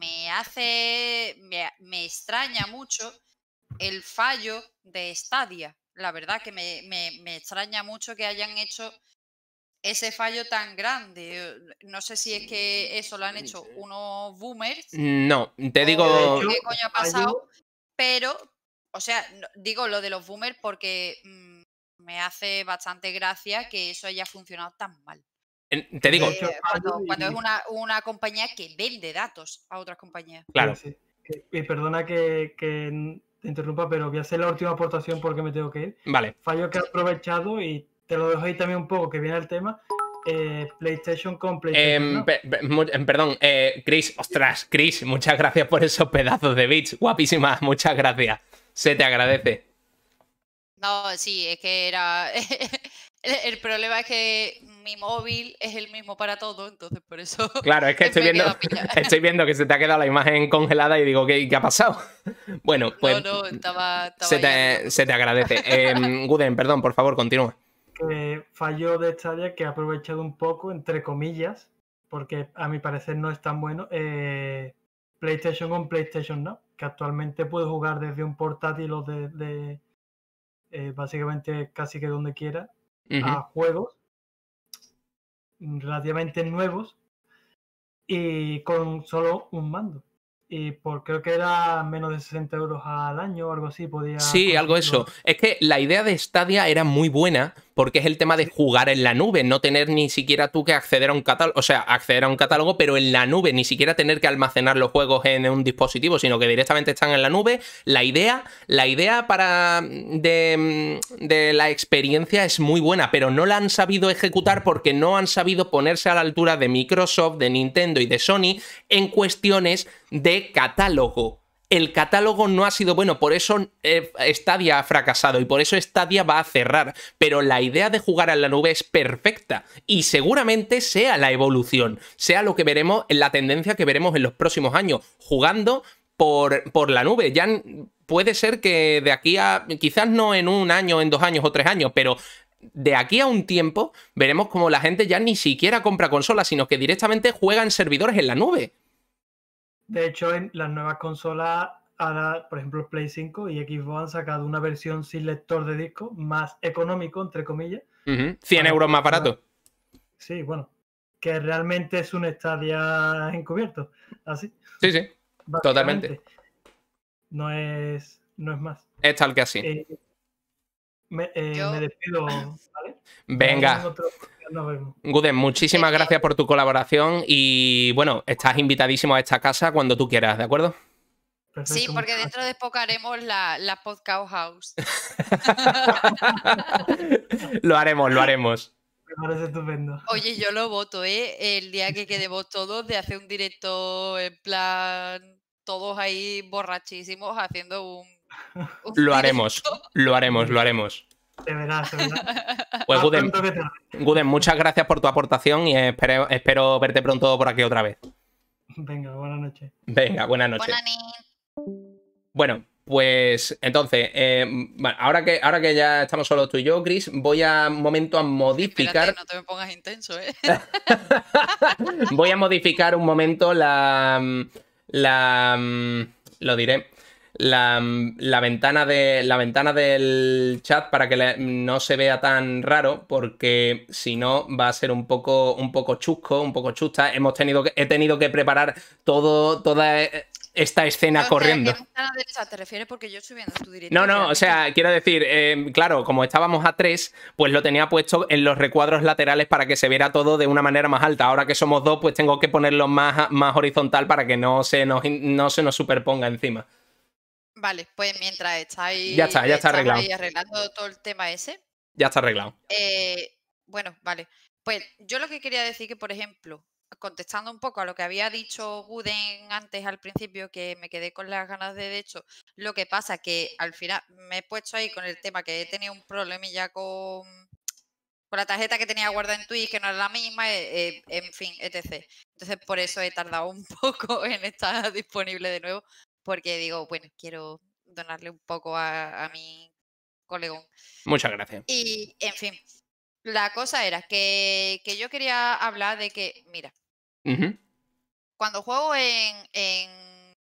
me, hace, me, extraña mucho el fallo de Stadia. La verdad que me, extraña mucho que hayan hecho ese fallo tan grande. No sé si es que eso lo han hecho unos boomers. No, te digo... ¿Qué coño ha pasado? Pero, o sea, digo lo de los boomers porque mm, me hace bastante gracia que eso haya funcionado tan mal. Te digo. cuando, es una, compañía que vende datos a otras compañías. Claro. Y eh, eh, perdona que, te interrumpa, pero voy a hacer la última aportación porque me tengo que ir. Vale. Fallo que he aprovechado y te lo dejo ahí también un poco, que viene el tema. Eh, PlayStation con em, em, perdón, Chris, ostras, Chris, muchas gracias por esos pedazos de bits. Guapísima. muchas gracias. Se te agradece. No, sí, es que era. El, problema es que mi móvil es el mismo para todo, entonces por eso. Claro, es que estoy viendo, estoy viendo que se te ha quedado la imagen congelada y digo, ¿qué, ha pasado? Bueno, pues. se, te, agradece. Em, Guden, perdón, por favor, continúa. fallo de Stadia que ha aprovechado un poco, entre comillas, porque a mi parecer no es tan bueno, eh, PlayStation con PlayStation ¿no? que actualmente puedes jugar desde un portátil o desde eh, básicamente casi que donde quiera a juegos relativamente nuevos y con solo un mando. Y por creo que era menos de 60 euros al año o algo así, podía. Sí, algo eso. Es que la idea de Stadia era muy buena porque es el tema de jugar en la nube, no tener ni siquiera tú que acceder a un catálogo, o sea, acceder a un catálogo, pero en la nube, ni siquiera tener que almacenar los juegos en un dispositivo, sino que directamente están en la nube. La idea, la idea para mm, de, mm, de la experiencia es muy buena, pero no la han sabido ejecutar porque no han sabido ponerse a la altura de Microsoft, de Nintendo y de Sony en cuestiones de catálogo el catálogo no ha sido bueno, por eso eh, Stadia ha fracasado y por eso Stadia va a cerrar, pero la idea de jugar en la nube es perfecta y seguramente sea la evolución, sea lo que veremos, la tendencia que veremos en los próximos años, jugando por, por la nube, ya puede ser que de aquí a, quizás no en un año, en dos años o tres años, pero de aquí a un tiempo veremos como la gente ya ni siquiera compra consolas, sino que directamente juega en servidores en la nube. De hecho, en las nuevas consolas, por ejemplo, Play 5 y Xbox han sacado una versión sin lector de disco, más económico, entre comillas. 100 euros más barato. Sí, bueno, que realmente es un estadio encubierto. Así. Sí, sí. Totalmente. No es, no es más. Es tal que así. Eh, eh, me, despido, ¿vale? Venga. Guden, muchísimas gracias por tu colaboración y bueno, estás invitadísimo a esta casa cuando tú quieras, ¿de acuerdo? Sí, porque dentro de poco haremos la, podcast house. lo haremos, lo haremos. Me parece estupendo. Oye, yo lo voto, ¿eh? El día que quedemos todos de hacer un directo en plan todos ahí borrachísimos haciendo un... lo haremos, lo haremos, lo haremos. De verdad, de verdad. Pues Guden, muchas gracias por tu aportación y espero, verte pronto por aquí otra vez. Venga, buenas noches. Venga, buenas noches. Buenas bueno, pues entonces, eh, ahora, que, ahora que ya estamos solo tú y yo, Chris, voy a un momento a modificar. que no te me pongas intenso, ¿eh? voy a modificar un momento la. La. Lo diré la, ventana, de, la ventana del chat para que no se vea tan raro, porque si no va a ser un poco, un poco chusco, un poco chusta. Hemos tenido que, he tenido que preparar todo, toda esta escena corriendo. te refieres? Porque yo No, no, o sea, quiero decir, eh, claro, como estábamos a tres, pues lo tenía puesto en los recuadros laterales para que se viera todo de una manera más alta. Ahora que somos dos, pues tengo que ponerlo más, más horizontal para que no se no se nos superponga encima. Vale, pues mientras estáis. Ya ya está arreglando todo el tema ese. Ya está arreglado. Eh, bueno, vale. Pues yo lo que quería decir que, por ejemplo, contestando un poco a lo que había dicho Guden antes al principio, que me quedé con las ganas de, de hecho, lo que pasa que al final me he puesto ahí con el tema que he tenido un ya con, con la tarjeta que tenía guardada en Twitch, que no era la misma, eh, eh, en fin, etc. Entonces por eso he tardado un poco en estar disponible de nuevo, porque digo, bueno, quiero donarle un poco a, mi colegón. Muchas gracias. Y, en fin, la cosa era que, yo quería hablar de que, mira, cuando juego en, en,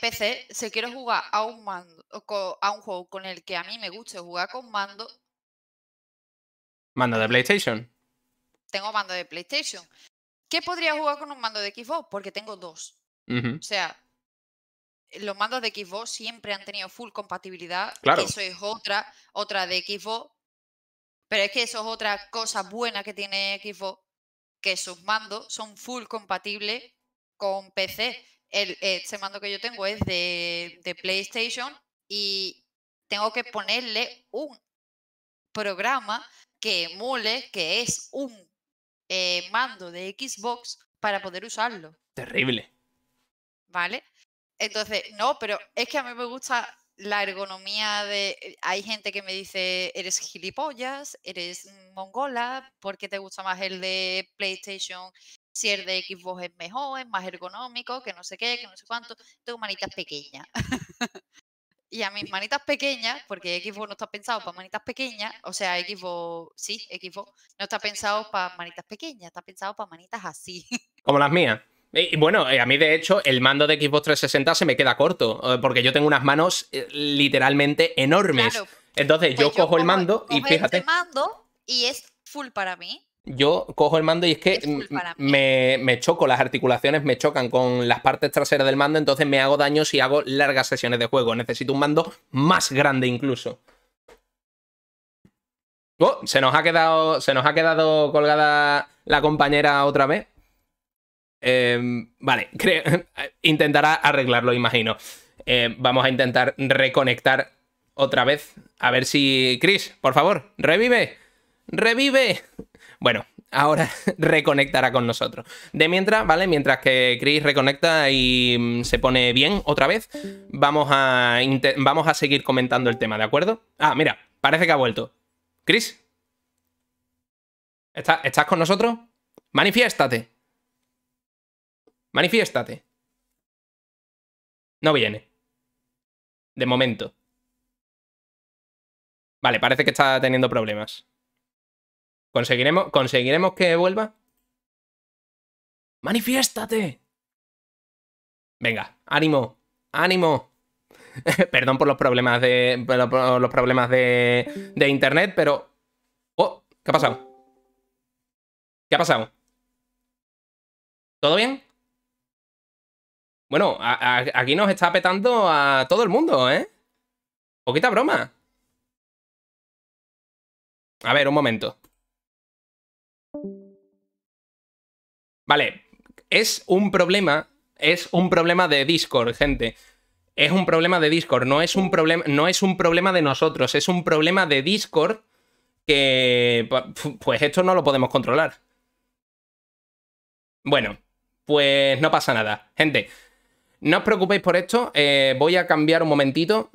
PC, si quiero jugar a un, mando, a un juego con el que a mí me guste jugar con mando... ¿Mando de PlayStation? Tengo mando de PlayStation. ¿Qué podría jugar con un mando de Xbox? Porque tengo dos. O sea, los mandos de Xbox siempre han tenido full compatibilidad. Eso es otra, otra de Xbox. Pero es que eso es otra cosa buena que tiene Xbox, que sus mandos son full compatibles con PC. El, este mando que yo tengo es de, PlayStation y tengo que ponerle un programa que emule que es un eh, mando de Xbox para poder usarlo. Terrible. ¿vale? Entonces, no, pero es que a mí me gusta la ergonomía de... Eh, hay gente que me dice, eres gilipollas, eres mongola, porque te gusta más el de PlayStation? Si el de Xbox es mejor, es más ergonómico, que no sé qué, que no sé cuánto. Tengo manitas pequeñas. y a mis manitas pequeñas, porque Xbox no está pensado para manitas pequeñas, o sea, Xbox, sí, Xbox no está pensado para manitas pequeñas, está pensado para manitas así. Como las mías. Eh, y bueno, eh, a mí de hecho el mando de Xbox 360 se me queda corto, eh, porque yo tengo unas manos literalmente enormes. Entonces pues yo, cojo el mando y fíjate. Este mando y es full para mí. Yo cojo el mando y es que me, choco, las articulaciones me chocan con las partes traseras del mando, entonces me hago daño si hago largas sesiones de juego. Necesito un mando más grande incluso. Oh, se nos ha quedado. Se nos ha quedado colgada la compañera otra vez. Em, vale, intentará arreglarlo, imagino. Em, vamos a intentar reconectar otra vez. A ver si... Chris, por favor, revive. Revive. Bueno, ahora reconectará con nosotros. De mientras, ¿vale? Mientras que Chris reconecta y mm, se pone bien otra vez, vamos a, vamos a seguir comentando el tema, ¿de acuerdo? Ah, mira, parece que ha vuelto. Chris, ¿estás con nosotros? Manifiéstate. Manifiéstate. No viene. De momento. Vale, parece que está teniendo problemas. ¿Conseguiremos, ¿conseguiremos que vuelva? ¡Manifiéstate! Venga, ánimo, ánimo. Perdón por los problemas de. los problemas de, de internet, pero. Oh, ¿qué ha pasado? ¿Qué ha pasado? ¿Todo bien? Bueno, aquí nos está petando a todo el mundo, ¿eh? Poquita broma. A ver, un momento. Vale, es un problema, es un problema de Discord, gente. Es un problema de Discord, no es un problema, no es un problema de nosotros, es un problema de Discord que pues esto no lo podemos controlar. Bueno, pues no pasa nada, gente. No os preocupéis por esto, eh, voy a cambiar un momentito.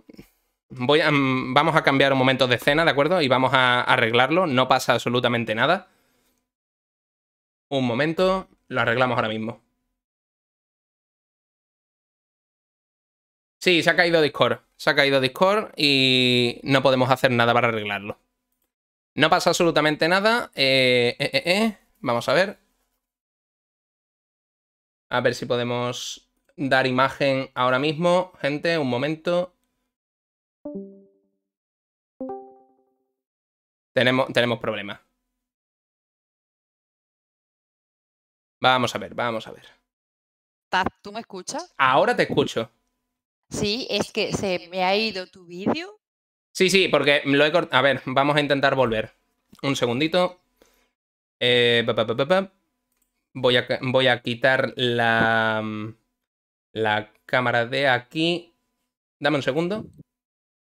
Voy mm, vamos a cambiar un momento de escena, ¿de acuerdo? Y vamos a arreglarlo, no pasa absolutamente nada. Un momento, lo arreglamos ahora mismo. Sí, se ha caído Discord. Se ha caído Discord y no podemos hacer nada para arreglarlo. No pasa absolutamente nada. Eh, eh, vamos a ver. A ver si podemos dar imagen ahora mismo. Gente, un momento. Tenemos, tenemos problemas. Vamos a ver, vamos a ver. ¿Tú me escuchas? Ahora te escucho. Sí, es que se me ha ido tu vídeo. Sí, sí, porque lo he cortado. A ver, vamos a intentar volver. Un segundito. Eh, voy, a, voy a quitar la... Mm, la cámara de aquí. Dame un segundo.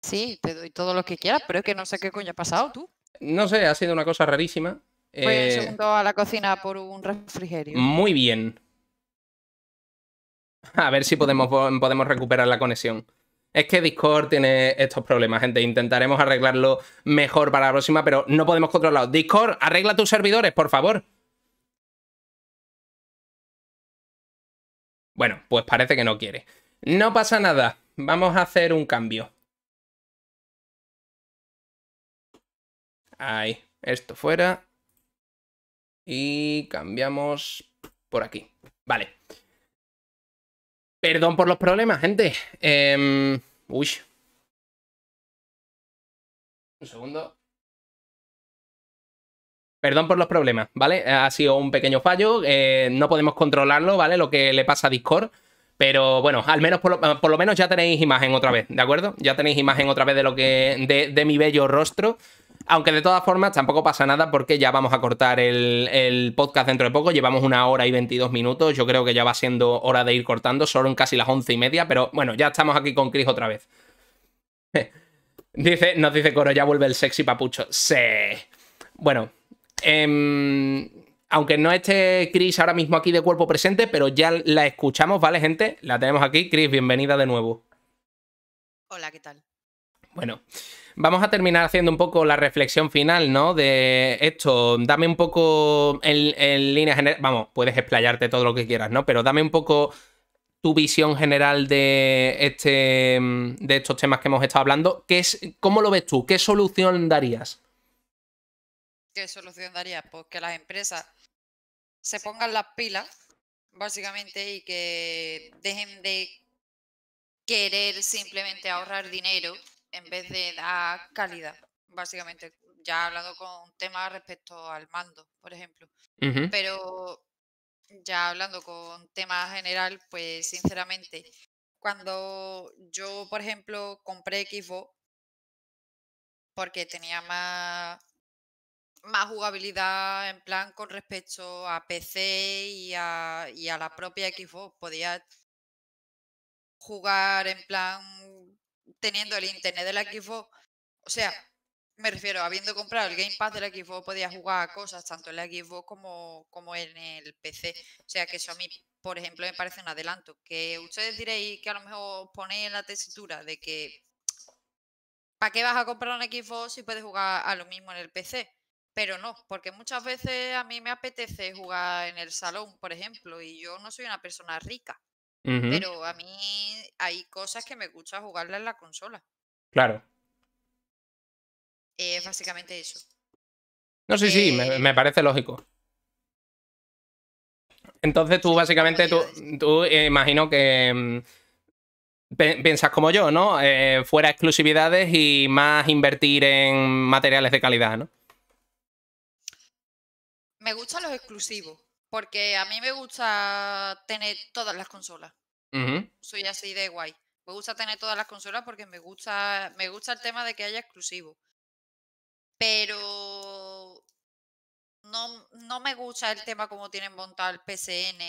Sí, te doy todo lo que quieras, pero es que no sé qué coño ha pasado tú. No sé, ha sido una cosa rarísima. Voy un eh, segundo a la cocina por un refrigerio. Muy bien. A ver si podemos, podemos recuperar la conexión. Es que Discord tiene estos problemas, gente. Intentaremos arreglarlo mejor para la próxima, pero no podemos controlarlo. Discord, arregla tus servidores, por favor. Bueno, pues parece que no quiere. No pasa nada, vamos a hacer un cambio. Ahí, esto fuera. Y cambiamos por aquí. Vale. Perdón por los problemas, gente. Em, uy. Un segundo. Perdón por los problemas, ¿vale? Ha sido un pequeño fallo, eh, no podemos controlarlo, ¿vale? Lo que le pasa a Discord. Pero bueno, al menos ah, por lo, menos ya tenéis imagen otra vez, ¿de acuerdo? Ya tenéis imagen otra vez de lo que. de, mi bello rostro. Aunque de todas formas tampoco pasa nada porque ya vamos a cortar el, podcast dentro de poco. Llevamos una hora y 22 minutos. Yo creo que ya va siendo hora de ir cortando. Son casi las once y media, pero bueno, ya estamos aquí con Chris otra vez. dice, nos dice Coro, ya vuelve el sexy papucho. Sí. Bueno, Em, aunque no esté Chris ahora mismo aquí de cuerpo presente, pero ya la escuchamos, ¿vale, gente? La tenemos aquí. Chris, bienvenida de nuevo. Hola, ¿qué tal? Bueno, vamos a terminar haciendo un poco la reflexión final, ¿no? De esto, dame un poco en, línea general, vamos, puedes explayarte todo lo que quieras, ¿no? Pero dame un poco tu visión general de, este, de estos temas que hemos estado hablando. ¿Qué es, ¿Cómo lo ves tú? ¿Qué solución darías? ¿qué solución daría? Pues que las empresas se pongan las pilas, básicamente, y que dejen de querer simplemente ahorrar dinero en vez de dar calidad, básicamente. Ya hablando con un tema respecto al mando, por ejemplo. Pero ya hablando con tema general, pues sinceramente, cuando yo, por ejemplo, compré Xbox porque tenía más más jugabilidad en plan con respecto a PC y a, la propia Xbox. Podías jugar en plan teniendo el internet de la Xbox. O sea, me refiero, habiendo comprado el Game Pass de la Xbox, podías jugar a cosas tanto en la Xbox como, como en el PC. O sea, que eso a mí, por ejemplo, me parece un adelanto. Que ustedes diréis que a lo mejor ponéis en la tesitura de que ¿para qué vas a comprar una Xbox si puedes jugar a lo mismo en el PC? pero no, porque muchas veces a mí me apetece jugar en el salón, por ejemplo, y yo no soy una persona rica, pero a mí hay cosas que me gusta jugarlas en la consola. Claro. Es básicamente eso. No, sí, sí, me, eh parece lógico. Entonces tú básicamente, tú, eh, imagino que mm, piensas como yo, ¿no? Eh, fuera exclusividades y más invertir en materiales de calidad, ¿no? me gustan los exclusivos, porque a mí me gusta tener todas las consolas. Soy así de guay. Me gusta tener todas las consolas porque me gusta, me gusta el tema de que haya exclusivos. Pero no, no me gusta el tema como tienen montado el PCN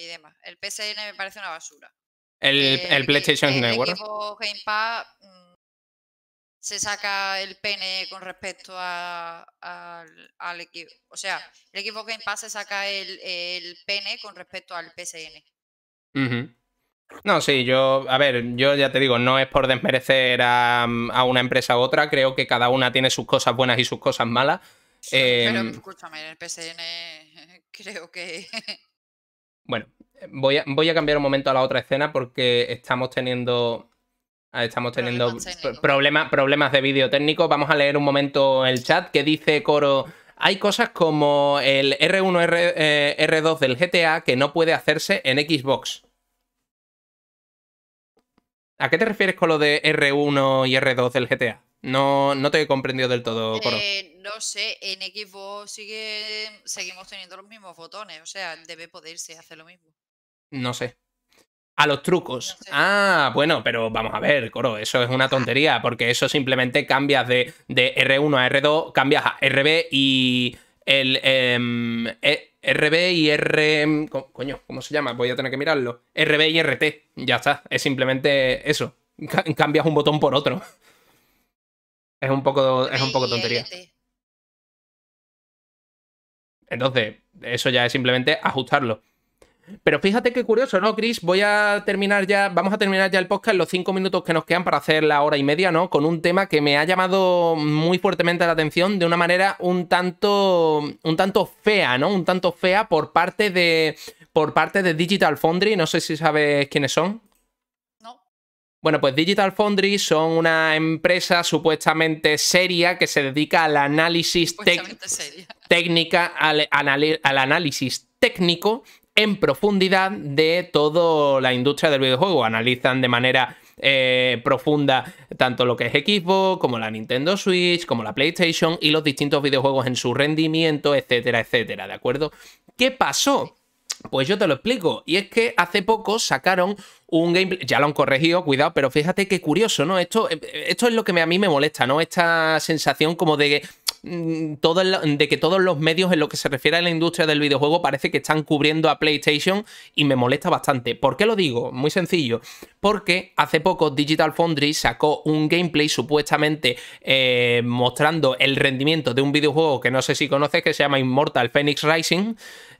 y demás. El PCN me parece una basura. El, eh, PlayStation Network. Mm, se saca el pene con respecto al equipo. O sea, el equipo Game Pass se saca el, el pene con respecto al PSN. No, sí, yo, a ver, yo ya te digo, no es por desmerecer mm, a, una empresa u otra, creo que cada una tiene sus cosas buenas y sus cosas malas. pero em, escúchame, el PSN creo que... Bueno, voy voy a cambiar un momento a la otra escena porque estamos teniendo Ah, estamos teniendo problemas, problemas de vídeo técnico. Vamos a leer un momento el chat que dice Coro. Hay cosas como el R1, R, R2 eh, del GTA que no puede hacerse en Xbox. ¿A qué te refieres con lo de R1 y R2 del GTA? No, no te he comprendido del todo, eh, Coro. no sé, en Xbox sigue, seguimos teniendo los mismos botones, o sea, debe poderse hacer lo mismo. No sé. A los trucos. Ah, bueno, pero vamos a ver, Coro, eso es una tontería, porque eso simplemente cambias de, R1 a R2, cambias a RB y el em, e, RB y R... Em, coño, ¿cómo se llama? Voy a tener que mirarlo. RB y RT, ya está, es simplemente eso. cambias un botón por otro. Es un poco, es un poco tontería. Entonces, eso ya es simplemente ajustarlo. Pero fíjate qué curioso, ¿no, Chris? Voy a terminar ya, vamos a terminar ya el podcast en los cinco minutos que nos quedan para hacer la hora y media, ¿no? Con un tema que me ha llamado muy fuertemente la atención de una manera un tanto, un tanto fea, ¿no? Un tanto fea por parte de, por parte de Digital Foundry. No sé si sabes quiénes son. No. Bueno, pues Digital Foundry son una empresa supuestamente seria que se dedica al análisis técnica, al análisis técnico en profundidad de toda la industria del videojuego. Analizan de manera eh, profunda tanto lo que es Xbox, como la Nintendo Switch, como la PlayStation y los distintos videojuegos en su rendimiento, etcétera, etcétera. ¿De acuerdo? ¿Qué pasó? Pues yo te lo explico. Y es que hace poco sacaron un gameplay. Ya lo han corregido, cuidado, pero fíjate qué curioso, ¿no? Esto, eh, esto es lo que a mí me molesta, ¿no? Esta sensación como de Mm, de que todos los medios en lo que se refiere a la industria del videojuego parece que están cubriendo a PlayStation y me molesta bastante. ¿Por qué lo digo? Muy sencillo. Porque hace poco Digital Foundry sacó un gameplay supuestamente eh, mostrando el rendimiento de un videojuego que no sé si conoces que se llama Immortal Phoenix Rising.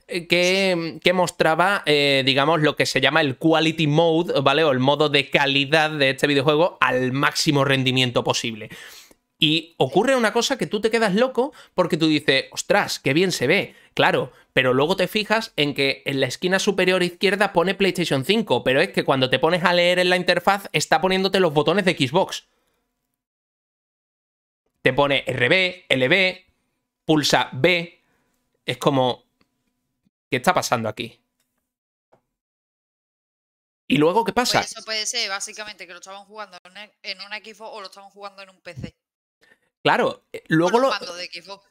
Eh, que, que, mostraba, eh, digamos, lo que se llama el quality mode, ¿vale? O el modo de calidad de este videojuego al máximo rendimiento posible. Y ocurre una cosa que tú te quedas loco porque tú dices, ostras, qué bien se ve, claro, pero luego te fijas en que en la esquina superior izquierda pone PlayStation 5, pero es que cuando te pones a leer en la interfaz está poniéndote los botones de Xbox. Te pone RB, LB, pulsa B, es como, ¿qué está pasando aquí? ¿Y luego qué pasa? Pues eso puede ser básicamente que lo estaban jugando en un Xbox o lo estaban jugando en un PC. Claro, eh, luego lo,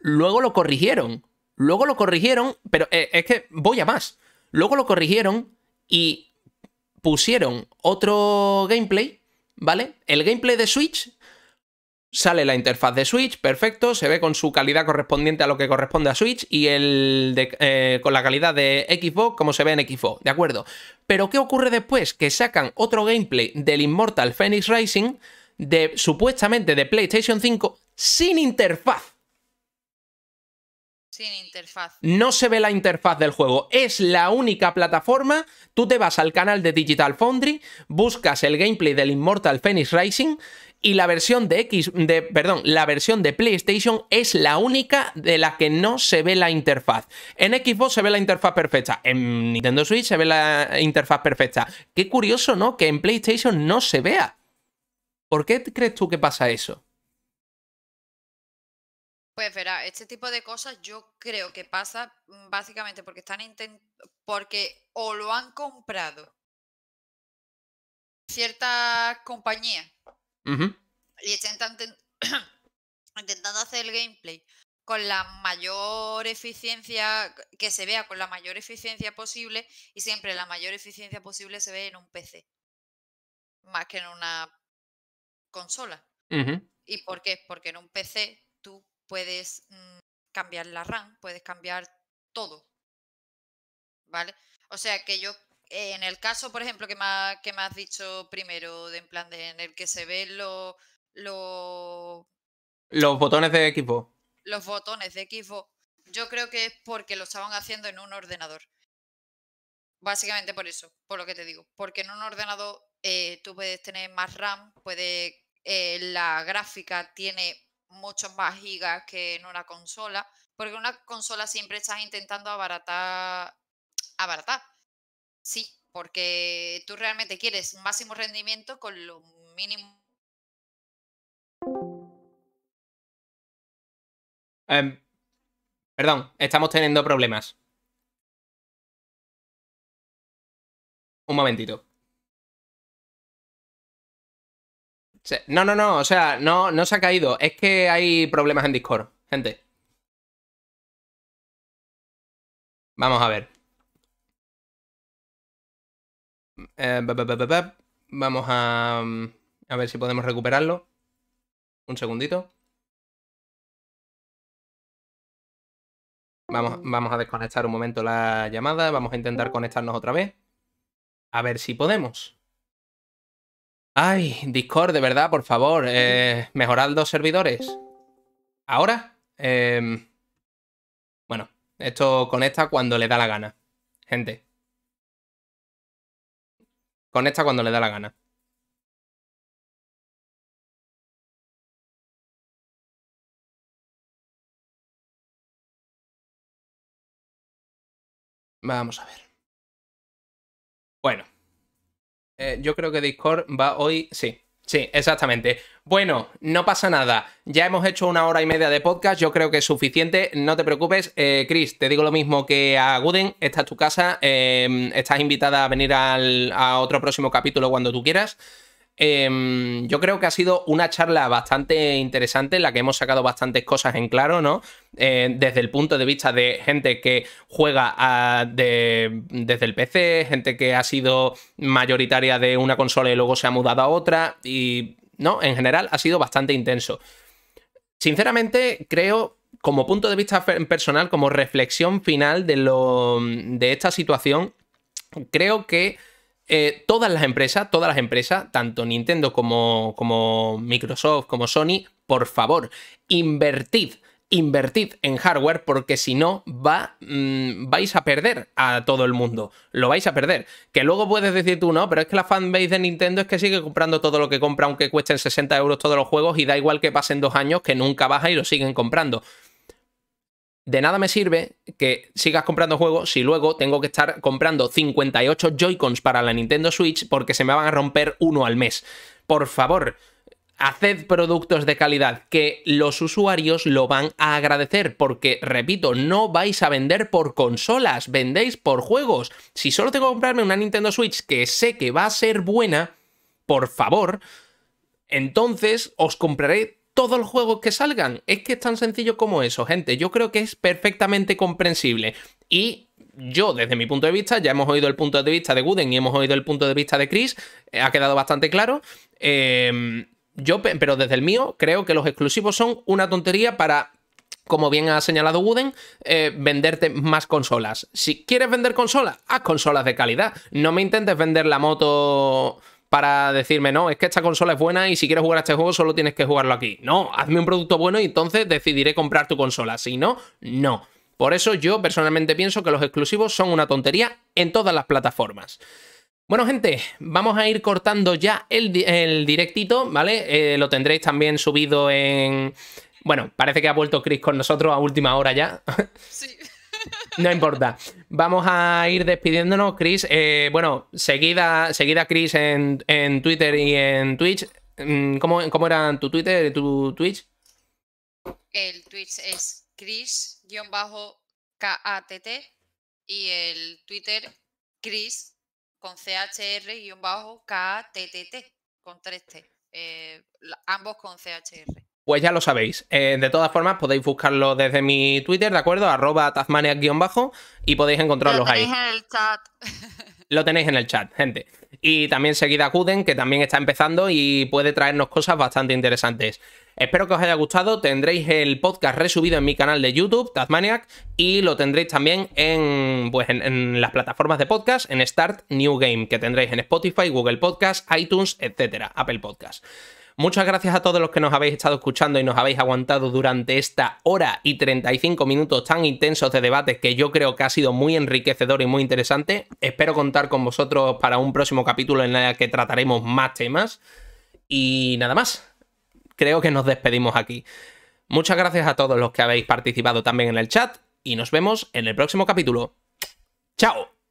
luego lo corrigieron. Luego lo corrigieron, pero eh, es que voy a más. Luego lo corrigieron y pusieron otro gameplay, ¿vale? El gameplay de Switch. Sale la interfaz de Switch, perfecto, se ve con su calidad correspondiente a lo que corresponde a Switch y el eh, con la calidad de Xbox como se ve en Xbox, ¿de acuerdo? Pero ¿qué ocurre después? Que sacan otro gameplay del Immortal Phoenix Rising de supuestamente de PlayStation 5 sin interfaz. Sin interfaz. No se ve la interfaz del juego. Es la única plataforma. Tú te vas al canal de Digital Foundry, buscas el gameplay del Immortal Phoenix Rising y la versión de X, de, perdón, la versión de PlayStation es la única de la que no se ve la interfaz. En Xbox se ve la interfaz perfecta, en Nintendo Switch se ve la interfaz perfecta. Qué curioso, ¿no? Que en PlayStation no se vea. ¿Por qué crees tú que pasa eso? Pues verá, este tipo de cosas yo creo que pasa mm, básicamente porque están porque o lo han comprado ciertas compañías y están intentando hacer el gameplay con la mayor eficiencia que se vea, con la mayor eficiencia posible y siempre la mayor eficiencia posible se ve en un PC más que en una consola. ¿Y por qué? Porque en un PC puedes mm, cambiar la RAM, puedes cambiar todo. ¿Vale? O sea que yo, en el caso, por ejemplo, que me, que me has dicho primero, de en plan de en el que se ven los. Lo... Los botones de equipo. Los botones de equipo. Yo creo que es porque lo estaban haciendo en un ordenador. Básicamente por eso, por lo que te digo. Porque en un ordenador eh, tú puedes tener más RAM, puede, eh, la gráfica tiene mucho más gigas que en una consola, porque en una consola siempre estás intentando abaratar, abaratar. Sí, porque tú realmente quieres máximo rendimiento con lo mínimo. Em, perdón, estamos teniendo problemas. Un momentito. No, no, no, o sea, no, no se ha caído. Es que hay problemas en Discord, gente. Vamos a ver. Eh, vamos mm, a, ver si podemos recuperarlo. Un segundito. vamos, a desconectar un momento la llamada. Vamos a intentar conectarnos otra vez. A ver si podemos. Ay, Discord, de verdad, por favor, eh, mejorad los servidores. Ahora, em, bueno, esto conecta cuando le da la gana, gente. Conecta cuando le da la gana. Vamos a ver. Bueno. Eh, yo creo que Discord va hoy. Sí, sí, exactamente. Bueno, no pasa nada. Ya hemos hecho una hora y media de podcast. Yo creo que es suficiente. No te preocupes. Eh, Chris, te digo lo mismo que a Guden. Esta es tu casa. Em, estás invitada a venir a otro próximo capítulo cuando tú quieras. Em, yo creo que ha sido una charla bastante interesante en la que hemos sacado bastantes cosas en claro, ¿no? Eh, desde el punto de vista de gente que juega desde el PC, gente que ha sido mayoritaria de una consola y luego se ha mudado a otra, y, ¿no? En general ha sido bastante intenso. Sinceramente, creo, como punto de vista personal, como reflexión final de, lo, de esta situación, creo que eh, todas las empresas, todas las empresas, tanto Nintendo como, como Microsoft, como Sony, por favor, invertid invertid en hardware porque si no va, mm, vais a perder a todo el mundo. Lo vais a perder. Que luego puedes decir tú, no, pero es que la fanbase de Nintendo es que sigue comprando todo lo que compra aunque cuesten 60 euros todos los juegos y da igual que pasen dos años que nunca baja y lo siguen comprando de nada me sirve que sigas comprando juegos si luego tengo que estar comprando 58 Joy-Cons para la Nintendo Switch porque se me van a romper uno al mes. Por favor, haced productos de calidad que los usuarios lo van a agradecer porque, repito, no vais a vender por consolas, vendéis por juegos. Si solo tengo que comprarme una Nintendo Switch que sé que va a ser buena, por favor, entonces os compraré todos los juegos que salgan. Es que es tan sencillo como eso, gente. Yo creo que es perfectamente comprensible. Y yo, desde mi punto de vista, ya hemos oído el punto de vista de Guden y hemos oído el punto de vista de Chris, eh, ha quedado bastante claro. Em, yo, pero desde el mío, creo que los exclusivos son una tontería para como bien ha señalado Wooden, eh, venderte más consolas. Si quieres vender consolas, haz consolas de calidad. No me intentes vender la moto para decirme, no, es que esta consola es buena y si quieres jugar a este juego solo tienes que jugarlo aquí. No, hazme un producto bueno y entonces decidiré comprar tu consola. Si no, no. Por eso yo personalmente pienso que los exclusivos son una tontería en todas las plataformas. Bueno, gente, vamos a ir cortando ya el, directito, ¿vale? Eh, lo tendréis también subido en... Bueno, parece que ha vuelto Chris con nosotros a última hora ya. Sí. No importa. Vamos a ir despidiéndonos, Chris. Eh, bueno, seguida, seguida Chris en, Twitter y en Twitch. Mm, ¿Cómo, ¿Cómo eran tu Twitter y tu Twitch? El Twitch es Chris-KATT y el Twitter Chris con CHR-KATT con 3T. Eh, ambos con CHR. Pues ya lo sabéis. Eh, de todas formas, podéis buscarlo desde mi Twitter, ¿de acuerdo? Arroba bajo y podéis encontrarlos ahí. Lo tenéis en el chat. Lo tenéis en el chat, gente. Y también seguida acuden, que también está empezando y puede traernos cosas bastante interesantes. Espero que os haya gustado. Tendréis el podcast resubido en mi canal de YouTube, Tazmaniac, y lo tendréis también en, pues, en, las plataformas de podcast, en Start New Game, que tendréis en Spotify, Google Podcast, iTunes, etcétera, Apple Podcast. Muchas gracias a todos los que nos habéis estado escuchando y nos habéis aguantado durante esta hora y 35 minutos tan intensos de debate que yo creo que ha sido muy enriquecedor y muy interesante. Espero contar con vosotros para un próximo capítulo en el que trataremos más temas. Y nada más, creo que nos despedimos aquí. Muchas gracias a todos los que habéis participado también en el chat y nos vemos en el próximo capítulo. ¡Chao!